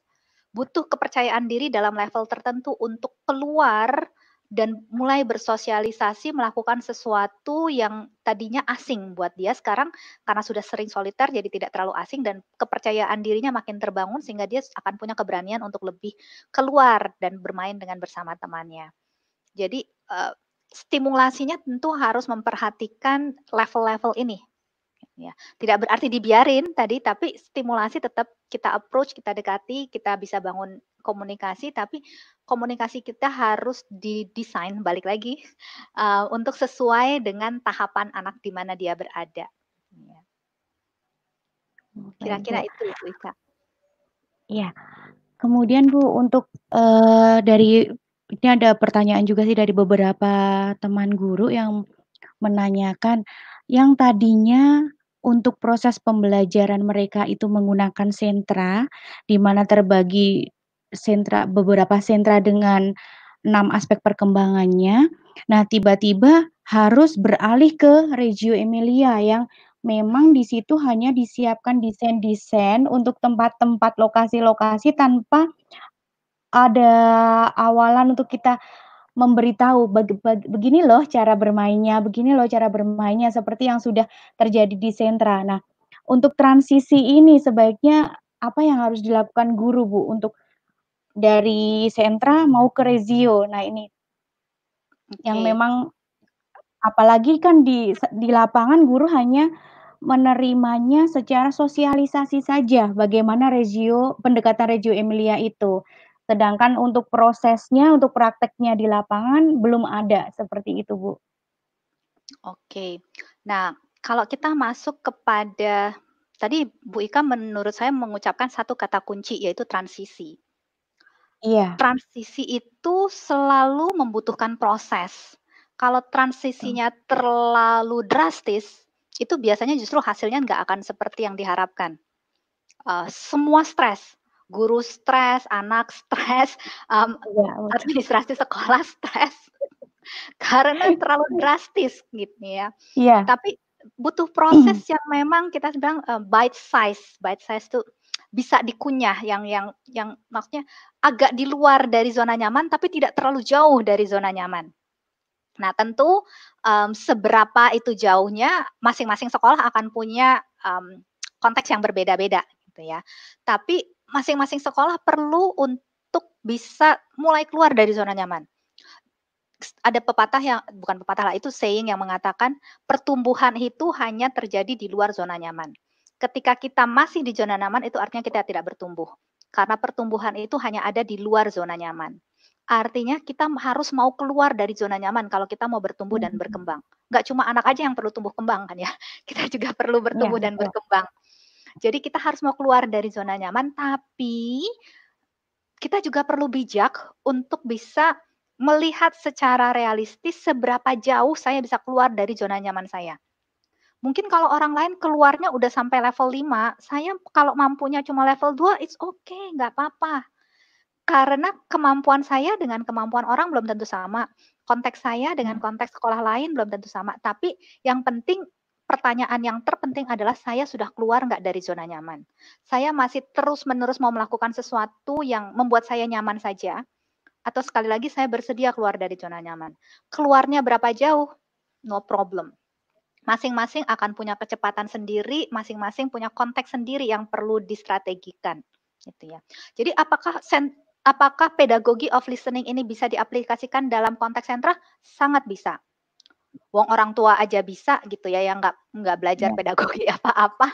butuh kepercayaan diri dalam level tertentu untuk keluar dan mulai bersosialisasi melakukan sesuatu yang tadinya asing buat dia sekarang karena sudah sering soliter jadi tidak terlalu asing dan kepercayaan dirinya makin terbangun sehingga dia akan punya keberanian untuk lebih keluar dan bermain dengan bersama temannya. Jadi uh, stimulasinya tentu harus memperhatikan level-level ini ya. Tidak berarti dibiarin tadi tapi stimulasi tetap kita approach, kita dekati, kita bisa bangun komunikasi tapi komunikasi kita harus didesain balik lagi uh, untuk sesuai dengan tahapan anak di mana dia berada. Iya. Kira-kira itu ya, Bu Ika. Iya. Kemudian Bu untuk uh, dari ini ada pertanyaan juga sih dari beberapa teman guru yang menanyakan yang tadinya untuk proses pembelajaran mereka itu menggunakan sentra, di mana terbagi sentra beberapa sentra dengan enam aspek perkembangannya. Nah, tiba-tiba harus beralih ke Reggio Emilia yang memang di situ hanya disiapkan desain-desain untuk tempat-tempat lokasi-lokasi tanpa ada awalan untuk kita memberitahu beg, beg, begini loh cara bermainnya, begini loh cara bermainnya seperti yang sudah terjadi di sentra. Nah, untuk transisi ini sebaiknya apa yang harus dilakukan guru Bu untuk dari sentra mau ke rezio. Nah, ini okay. yang memang apalagi kan di di lapangan guru hanya menerimanya secara sosialisasi saja bagaimana regio pendekatan regio Emilia itu. Sedangkan untuk prosesnya, untuk prakteknya di lapangan belum ada seperti itu, Bu. Oke. Nah, kalau kita masuk kepada tadi Bu Ika menurut saya mengucapkan satu kata kunci yaitu transisi. Iya. Transisi itu selalu membutuhkan proses. Kalau transisinya terlalu drastis, itu biasanya justru hasilnya nggak akan seperti yang diharapkan. Uh, semua stres, guru stres, anak stres, um, administrasi sekolah stres karena terlalu drastis gitu ya. Iya. Tapi butuh proses yang memang kita bilang uh, bite size. Bite size itu bisa dikunyah yang yang yang maksudnya agak di luar dari zona nyaman tapi tidak terlalu jauh dari zona nyaman. Nah, tentu um, seberapa itu jauhnya masing-masing sekolah akan punya um, konteks yang berbeda-beda gitu ya. Tapi masing-masing sekolah perlu untuk bisa mulai keluar dari zona nyaman. Ada pepatah yang bukan pepatah lah itu saying yang mengatakan pertumbuhan itu hanya terjadi di luar zona nyaman. Ketika kita masih di zona nyaman itu artinya kita tidak bertumbuh karena pertumbuhan itu hanya ada di luar zona nyaman. Artinya kita harus mau keluar dari zona nyaman kalau kita mau bertumbuh dan hmm. berkembang. Gak cuma anak aja yang perlu tumbuh kembang kan ya, kita juga perlu bertumbuh ya, dan betul. berkembang. Jadi kita harus mau keluar dari zona nyaman, tapi kita juga perlu bijak untuk bisa melihat secara realistis seberapa jauh saya bisa keluar dari zona nyaman saya. Mungkin kalau orang lain keluarnya udah sampai level 5, saya kalau mampunya cuma level 2, it's okay, nggak apa-apa. Karena kemampuan saya dengan kemampuan orang belum tentu sama. Konteks saya dengan hmm. konteks sekolah lain belum tentu sama. Tapi yang penting pertanyaan yang terpenting adalah saya sudah keluar nggak dari zona nyaman. Saya masih terus-menerus mau melakukan sesuatu yang membuat saya nyaman saja, atau sekali lagi saya bersedia keluar dari zona nyaman. Keluarnya berapa jauh? No problem. Masing-masing akan punya kecepatan sendiri, masing-masing punya konteks sendiri yang perlu distrategikan. Gitu ya. Jadi apakah sen apakah pedagogi of listening ini bisa diaplikasikan dalam konteks sentra? Sangat bisa wong orang tua aja bisa gitu ya yang nggak nggak belajar iya. pedagogi apa-apa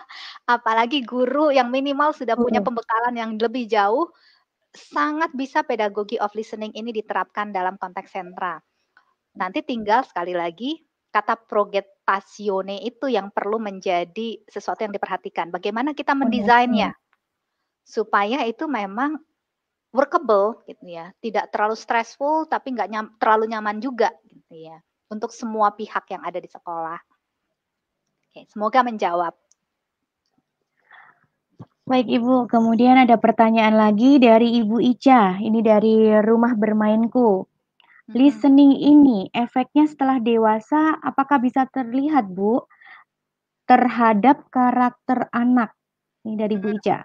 apalagi guru yang minimal sudah punya pembekalan yang lebih jauh sangat bisa pedagogi of listening ini diterapkan dalam konteks sentra nanti tinggal sekali lagi kata progetasione itu yang perlu menjadi sesuatu yang diperhatikan bagaimana kita oh, iya, mendesainnya supaya itu memang workable gitu ya tidak terlalu stressful tapi nggak nyam, terlalu nyaman juga gitu ya untuk semua pihak yang ada di sekolah. Oke, semoga menjawab. Baik Ibu, kemudian ada pertanyaan lagi dari Ibu Ica, ini dari Rumah Bermainku. Listening ini efeknya setelah dewasa apakah bisa terlihat Bu terhadap karakter anak? Ini dari Bu Ica.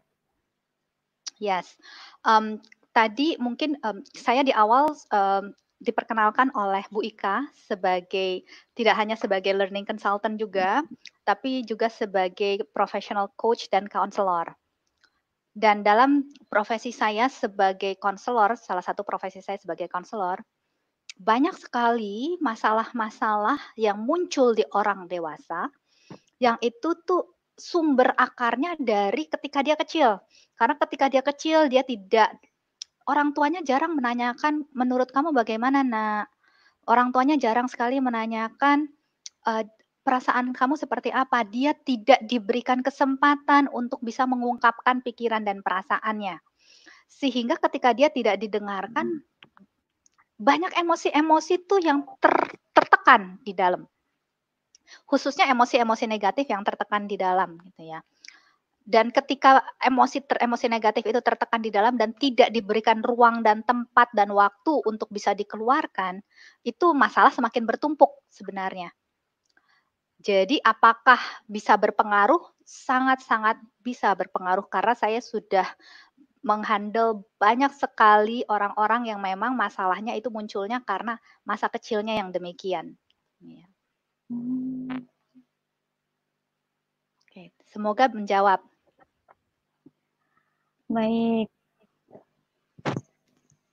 Yes, um, tadi mungkin um, saya di awal um, diperkenalkan oleh Bu Ika sebagai tidak hanya sebagai learning consultant juga, tapi juga sebagai professional coach dan counselor. Dan dalam profesi saya sebagai konselor, salah satu profesi saya sebagai konselor, banyak sekali masalah-masalah yang muncul di orang dewasa yang itu tuh sumber akarnya dari ketika dia kecil. Karena ketika dia kecil dia tidak orang tuanya jarang menanyakan, menurut kamu bagaimana nak? Orang tuanya jarang sekali menanyakan uh, perasaan kamu seperti apa. Dia tidak diberikan kesempatan untuk bisa mengungkapkan pikiran dan perasaannya. Sehingga ketika dia tidak didengarkan, hmm. banyak emosi-emosi tuh yang ter tertekan di dalam. Khususnya emosi-emosi negatif yang tertekan di dalam gitu ya dan ketika emosi ter, emosi negatif itu tertekan di dalam dan tidak diberikan ruang dan tempat dan waktu untuk bisa dikeluarkan, itu masalah semakin bertumpuk sebenarnya. Jadi apakah bisa berpengaruh? Sangat-sangat bisa berpengaruh karena saya sudah menghandle banyak sekali orang-orang yang memang masalahnya itu munculnya karena masa kecilnya yang demikian. Iya. Hmm. semoga menjawab. Baik.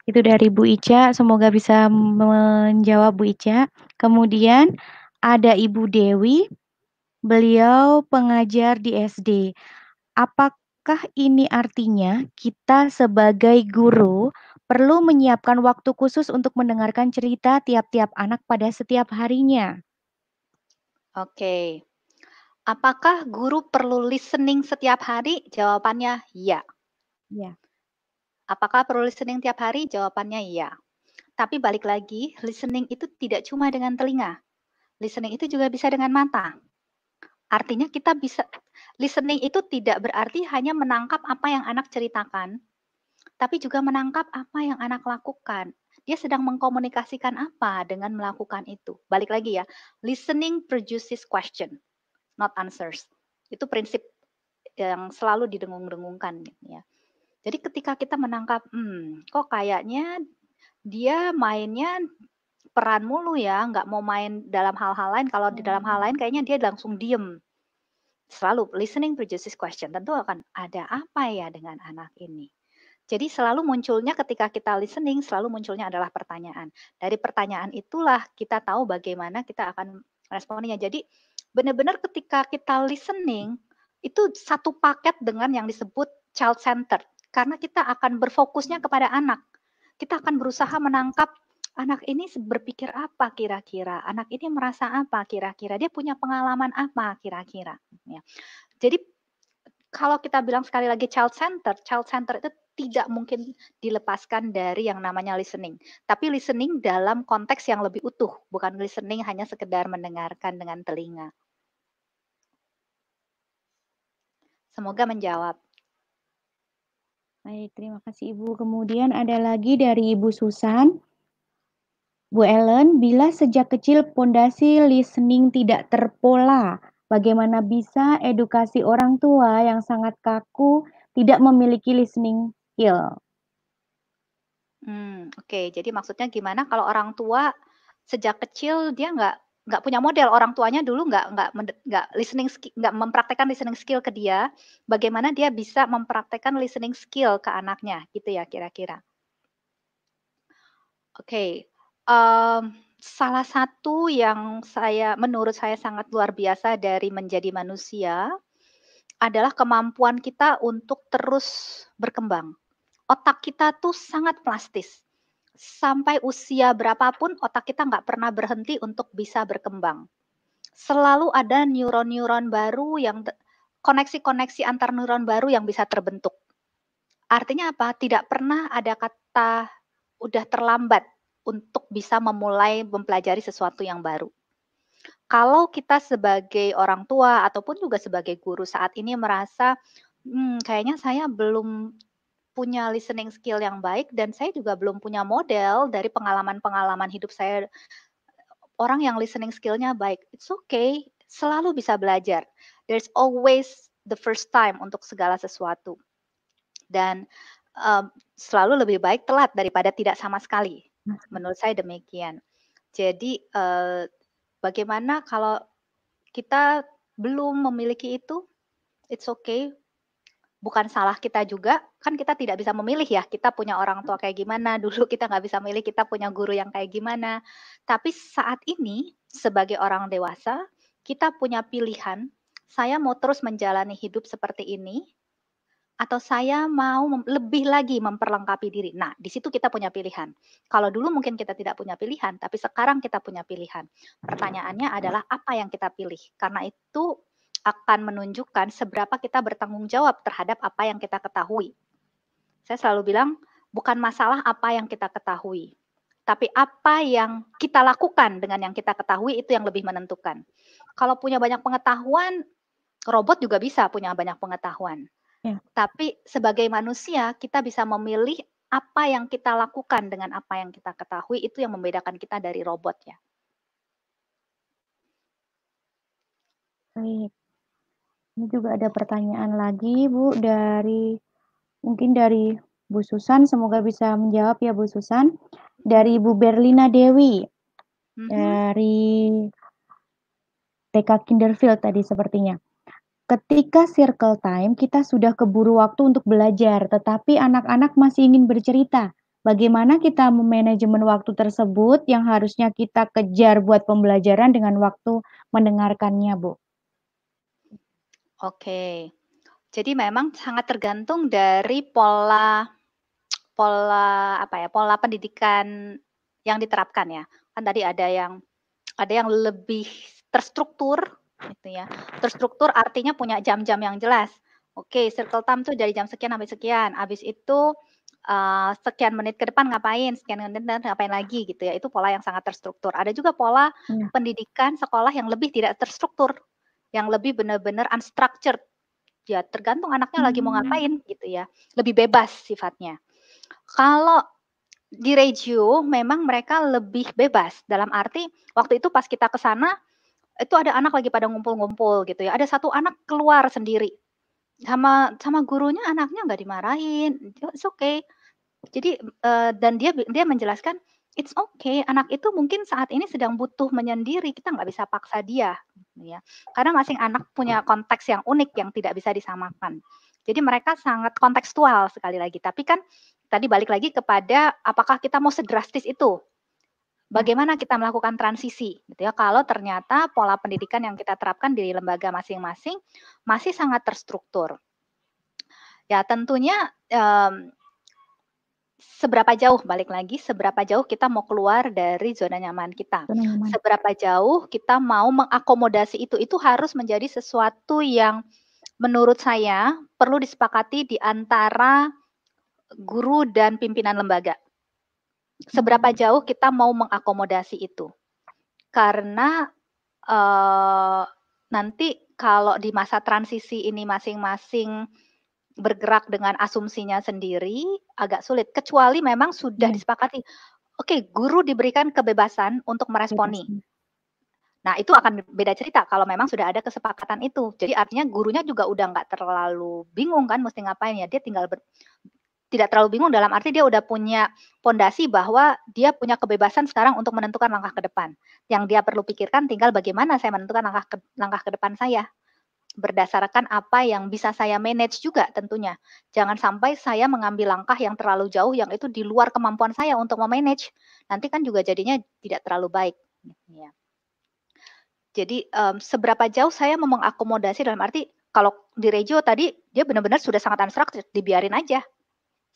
Itu dari Bu Ica, semoga bisa menjawab Bu Ica. Kemudian ada Ibu Dewi, beliau pengajar di SD. Apakah ini artinya kita sebagai guru perlu menyiapkan waktu khusus untuk mendengarkan cerita tiap-tiap anak pada setiap harinya? Oke. Apakah guru perlu listening setiap hari? Jawabannya ya. Iya. Apakah perlu listening tiap hari? Jawabannya iya. Tapi balik lagi, listening itu tidak cuma dengan telinga. Listening itu juga bisa dengan mata. Artinya kita bisa listening itu tidak berarti hanya menangkap apa yang anak ceritakan, tapi juga menangkap apa yang anak lakukan. Dia sedang mengkomunikasikan apa dengan melakukan itu. Balik lagi ya, listening produces question, not answers. Itu prinsip yang selalu didengung-dengungkan gitu ya. Jadi ketika kita menangkap, hmm, kok kayaknya dia mainnya peran mulu ya, nggak mau main dalam hal-hal lain, kalau di dalam hal hmm. lain kayaknya dia langsung diem." Selalu listening produces question, tentu akan ada apa ya dengan anak ini. Jadi selalu munculnya ketika kita listening, selalu munculnya adalah pertanyaan. Dari pertanyaan itulah kita tahu bagaimana kita akan responnya. Jadi benar-benar ketika kita listening, itu satu paket dengan yang disebut child centered karena kita akan berfokusnya kepada anak. Kita akan berusaha menangkap anak ini berpikir apa kira-kira, anak ini merasa apa kira-kira, dia punya pengalaman apa kira-kira. Ya. Jadi kalau kita bilang sekali lagi child center, child center itu tidak mungkin dilepaskan dari yang namanya listening. Tapi listening dalam konteks yang lebih utuh, bukan listening hanya sekedar mendengarkan dengan telinga. Semoga menjawab. Baik, terima kasih Ibu. Kemudian ada lagi dari Ibu Susan. Bu Ellen, bila sejak kecil pondasi listening tidak terpola, bagaimana bisa edukasi orang tua yang sangat kaku tidak memiliki listening skill? Hmm, Oke, okay. jadi maksudnya gimana kalau orang tua sejak kecil dia nggak nggak punya model orang tuanya dulu nggak nggak nggak listening nggak mempraktekkan listening skill ke dia bagaimana dia bisa mempraktekkan listening skill ke anaknya gitu ya kira-kira oke okay. um, salah satu yang saya menurut saya sangat luar biasa dari menjadi manusia adalah kemampuan kita untuk terus berkembang otak kita tuh sangat plastis sampai usia berapapun otak kita nggak pernah berhenti untuk bisa berkembang. Selalu ada neuron-neuron baru yang koneksi-koneksi antar neuron baru yang bisa terbentuk. Artinya apa? Tidak pernah ada kata udah terlambat untuk bisa memulai mempelajari sesuatu yang baru. Kalau kita sebagai orang tua ataupun juga sebagai guru saat ini merasa hmm, kayaknya saya belum punya listening skill yang baik dan saya juga belum punya model dari pengalaman-pengalaman hidup saya orang yang listening skillnya baik. It's okay, selalu bisa belajar. There's always the first time untuk segala sesuatu. Dan um, selalu lebih baik telat daripada tidak sama sekali. Mm-hmm. Menurut saya demikian. Jadi uh, bagaimana kalau kita belum memiliki itu, it's okay, bukan salah kita juga kan kita tidak bisa memilih ya kita punya orang tua kayak gimana dulu kita nggak bisa milih kita punya guru yang kayak gimana tapi saat ini sebagai orang dewasa kita punya pilihan saya mau terus menjalani hidup seperti ini atau saya mau lebih lagi memperlengkapi diri. Nah, di situ kita punya pilihan. Kalau dulu mungkin kita tidak punya pilihan, tapi sekarang kita punya pilihan. Pertanyaannya adalah apa yang kita pilih? Karena itu akan menunjukkan seberapa kita bertanggung jawab terhadap apa yang kita ketahui. Saya selalu bilang, bukan masalah apa yang kita ketahui, tapi apa yang kita lakukan dengan yang kita ketahui itu yang lebih menentukan. Kalau punya banyak pengetahuan, robot juga bisa punya banyak pengetahuan. Ya. Tapi sebagai manusia, kita bisa memilih apa yang kita lakukan dengan apa yang kita ketahui itu yang membedakan kita dari robot Baik. Ini juga ada pertanyaan lagi, Bu, dari mungkin dari Bu Susan, semoga bisa menjawab ya Bu Susan. Dari Bu Berlina Dewi, mm -hmm. dari TK Kinderfield tadi sepertinya. Ketika circle time, kita sudah keburu waktu untuk belajar, tetapi anak-anak masih ingin bercerita. Bagaimana kita memanajemen waktu tersebut yang harusnya kita kejar buat pembelajaran dengan waktu mendengarkannya, Bu? Oke. Jadi memang sangat tergantung dari pola pola apa ya, pola pendidikan yang diterapkan ya. Kan tadi ada yang ada yang lebih terstruktur gitu ya. Terstruktur artinya punya jam-jam yang jelas. Oke, circle time tuh dari jam sekian sampai sekian. Habis itu uh, sekian menit ke depan ngapain, sekian menit dan ngapain lagi gitu ya. Itu pola yang sangat terstruktur. Ada juga pola ya. pendidikan sekolah yang lebih tidak terstruktur yang lebih benar-benar unstructured. Ya, tergantung anaknya lagi mau hmm. ngapain gitu ya. Lebih bebas sifatnya. Kalau di regio memang mereka lebih bebas dalam arti waktu itu pas kita ke sana itu ada anak lagi pada ngumpul-ngumpul gitu ya. Ada satu anak keluar sendiri. Sama sama gurunya anaknya nggak dimarahin. It's okay. Jadi uh, dan dia dia menjelaskan It's okay, anak itu mungkin saat ini sedang butuh menyendiri, kita nggak bisa paksa dia, gitu ya. Karena masing anak punya konteks yang unik yang tidak bisa disamakan. Jadi mereka sangat kontekstual sekali lagi. Tapi kan tadi balik lagi kepada apakah kita mau sedrastis itu? Bagaimana kita melakukan transisi, gitu ya? Kalau ternyata pola pendidikan yang kita terapkan di lembaga masing-masing masih sangat terstruktur. Ya tentunya um, seberapa jauh balik lagi seberapa jauh kita mau keluar dari zona nyaman kita nyaman. seberapa jauh kita mau mengakomodasi itu itu harus menjadi sesuatu yang menurut saya perlu disepakati di antara guru dan pimpinan lembaga seberapa hmm. jauh kita mau mengakomodasi itu karena uh, nanti kalau di masa transisi ini masing-masing bergerak dengan asumsinya sendiri agak sulit kecuali memang sudah iya. disepakati oke okay, guru diberikan kebebasan untuk meresponi iya, nah itu akan beda cerita kalau memang sudah ada kesepakatan itu jadi artinya gurunya juga udah nggak terlalu bingung kan mesti ngapain ya dia tinggal ber, tidak terlalu bingung dalam arti dia udah punya pondasi bahwa dia punya kebebasan sekarang untuk menentukan langkah ke depan. Yang dia perlu pikirkan tinggal bagaimana saya menentukan langkah ke, langkah ke depan saya berdasarkan apa yang bisa saya manage juga tentunya. Jangan sampai saya mengambil langkah yang terlalu jauh yang itu di luar kemampuan saya untuk memanage. Nanti kan juga jadinya tidak terlalu baik. Ya. Jadi um, seberapa jauh saya mau mengakomodasi dalam arti kalau di Rejo tadi dia benar-benar sudah sangat unstructured, dibiarin aja.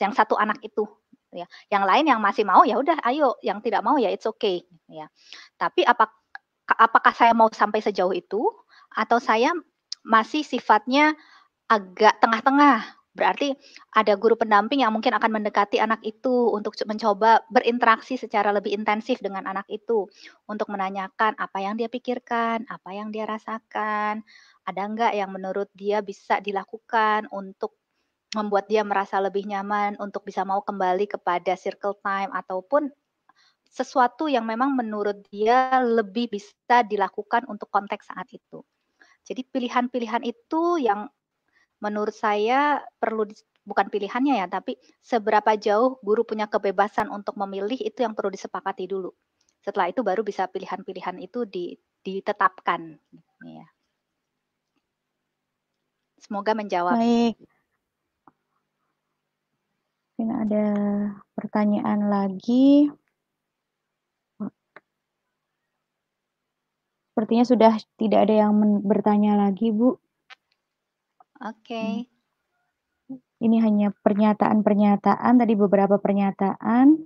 Yang satu anak itu ya. Yang lain yang masih mau ya udah ayo, yang tidak mau ya it's okay ya. Tapi apa apakah saya mau sampai sejauh itu atau saya masih sifatnya agak tengah-tengah. Berarti ada guru pendamping yang mungkin akan mendekati anak itu untuk mencoba berinteraksi secara lebih intensif dengan anak itu untuk menanyakan apa yang dia pikirkan, apa yang dia rasakan, ada enggak yang menurut dia bisa dilakukan untuk membuat dia merasa lebih nyaman untuk bisa mau kembali kepada circle time ataupun sesuatu yang memang menurut dia lebih bisa dilakukan untuk konteks saat itu. Jadi pilihan-pilihan itu yang menurut saya perlu bukan pilihannya ya, tapi seberapa jauh guru punya kebebasan untuk memilih itu yang perlu disepakati dulu. Setelah itu baru bisa pilihan-pilihan itu ditetapkan. Gitu ya. Semoga menjawab. Baik. Ini ada pertanyaan lagi. Sepertinya sudah tidak ada yang bertanya lagi, Bu. Oke. Okay. Hmm. Ini hanya pernyataan-pernyataan tadi beberapa pernyataan.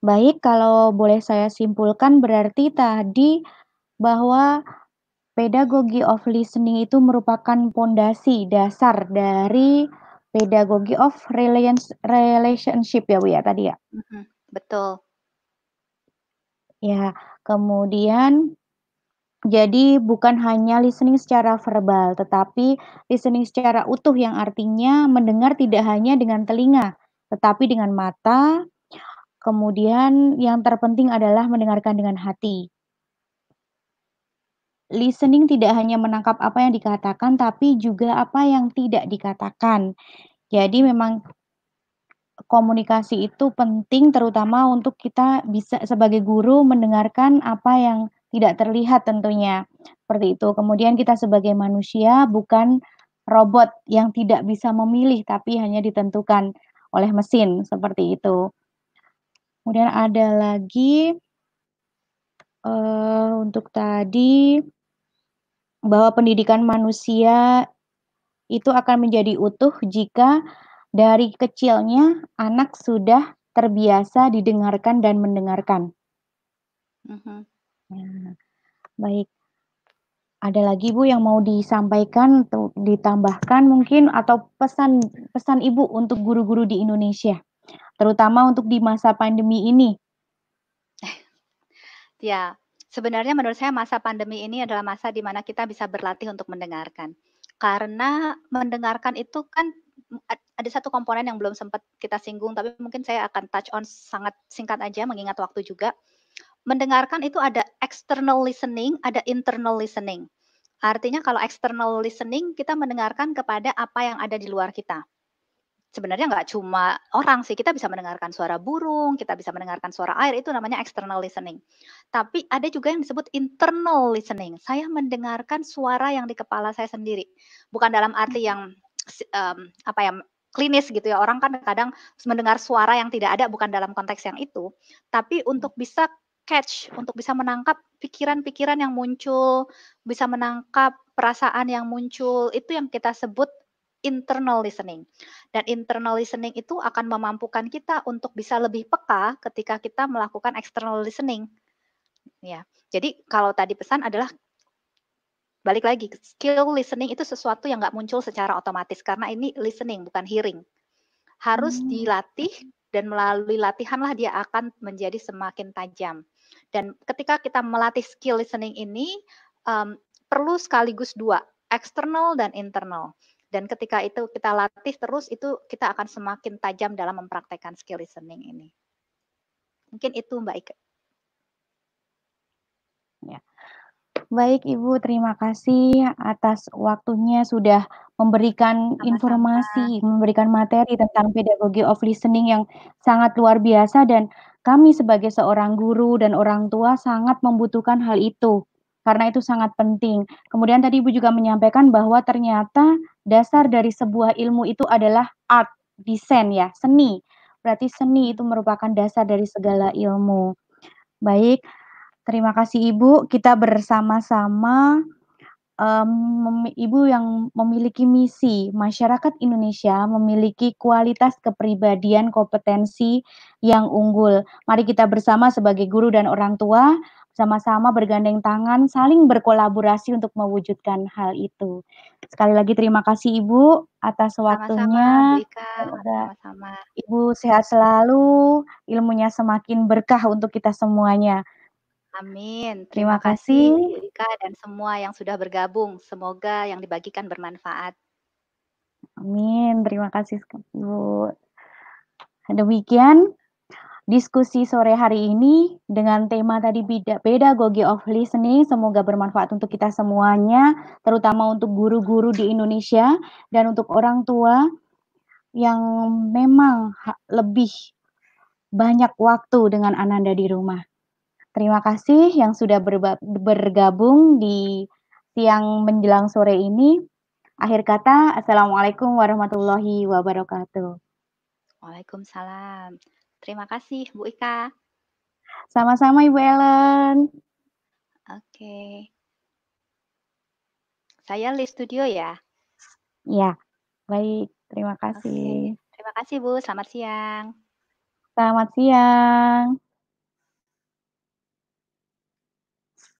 Baik, kalau boleh saya simpulkan berarti tadi bahwa pedagogi of listening itu merupakan pondasi dasar dari pedagogi of relationship ya Bu ya tadi ya. Betul. Ya, kemudian jadi bukan hanya listening secara verbal, tetapi listening secara utuh yang artinya mendengar tidak hanya dengan telinga, tetapi dengan mata. Kemudian yang terpenting adalah mendengarkan dengan hati. Listening tidak hanya menangkap apa yang dikatakan, tapi juga apa yang tidak dikatakan. Jadi memang komunikasi itu penting terutama untuk kita bisa sebagai guru mendengarkan apa yang tidak terlihat tentunya. Seperti itu. Kemudian kita sebagai manusia bukan robot yang tidak bisa memilih tapi hanya ditentukan oleh mesin seperti itu. Kemudian ada lagi uh, untuk tadi bahwa pendidikan manusia itu akan menjadi utuh jika dari kecilnya anak sudah terbiasa didengarkan dan mendengarkan. Uh-huh. Nah, Baik. Ada lagi Bu yang mau disampaikan atau ditambahkan mungkin atau pesan pesan Ibu untuk guru-guru di Indonesia, terutama untuk di masa pandemi ini. Ya, sebenarnya menurut saya masa pandemi ini adalah masa di mana kita bisa berlatih untuk mendengarkan. Karena mendengarkan itu kan ada satu komponen yang belum sempat kita singgung, tapi mungkin saya akan touch on sangat singkat aja, mengingat waktu juga. Mendengarkan itu ada external listening, ada internal listening. Artinya kalau external listening, kita mendengarkan kepada apa yang ada di luar kita. Sebenarnya nggak cuma orang sih, kita bisa mendengarkan suara burung, kita bisa mendengarkan suara air, itu namanya external listening. Tapi ada juga yang disebut internal listening. Saya mendengarkan suara yang di kepala saya sendiri. Bukan dalam arti yang um, apa ya klinis gitu ya orang kan kadang mendengar suara yang tidak ada bukan dalam konteks yang itu tapi untuk hmm. bisa catch untuk bisa menangkap pikiran-pikiran yang muncul bisa menangkap perasaan yang muncul itu yang kita sebut internal listening dan internal listening itu akan memampukan kita untuk bisa lebih peka ketika kita melakukan external listening ya jadi kalau tadi pesan adalah balik lagi skill listening itu sesuatu yang nggak muncul secara otomatis karena ini listening bukan hearing harus hmm. dilatih dan melalui latihanlah dia akan menjadi semakin tajam dan ketika kita melatih skill listening ini um, perlu sekaligus dua external dan internal dan ketika itu kita latih terus itu kita akan semakin tajam dalam mempraktekkan skill listening ini mungkin itu mbak Ike ya Baik Ibu, terima kasih atas waktunya sudah memberikan Sama-sama. informasi, memberikan materi tentang pedagogi of listening yang sangat luar biasa dan kami sebagai seorang guru dan orang tua sangat membutuhkan hal itu karena itu sangat penting. Kemudian tadi Ibu juga menyampaikan bahwa ternyata dasar dari sebuah ilmu itu adalah art, desain ya, seni. Berarti seni itu merupakan dasar dari segala ilmu. Baik, Terima kasih Ibu, kita bersama-sama um, Ibu yang memiliki misi masyarakat Indonesia memiliki kualitas kepribadian kompetensi yang unggul. Mari kita bersama sebagai guru dan orang tua sama-sama bergandeng tangan saling berkolaborasi untuk mewujudkan hal itu. Sekali lagi terima kasih Ibu atas waktunya. Sama-sama. Ibu sehat selalu, ilmunya semakin berkah untuk kita semuanya. Amin. Terima kasih Dika dan semua yang sudah bergabung. Semoga yang dibagikan bermanfaat. Amin. Terima kasih Bu. Demikian diskusi sore hari ini dengan tema tadi beda pedagogi of listening semoga bermanfaat untuk kita semuanya terutama untuk guru-guru di Indonesia dan untuk orang tua yang memang lebih banyak waktu dengan ananda di rumah. Terima kasih yang sudah bergabung di siang menjelang sore ini. Akhir kata, Assalamualaikum warahmatullahi wabarakatuh. Waalaikumsalam. Terima kasih, Bu Ika. Sama-sama, Ibu Ellen. Oke. Okay. Saya Liz Studio ya? Ya, baik. Terima kasih. Okay. Terima kasih, Bu. Selamat siang. Selamat siang.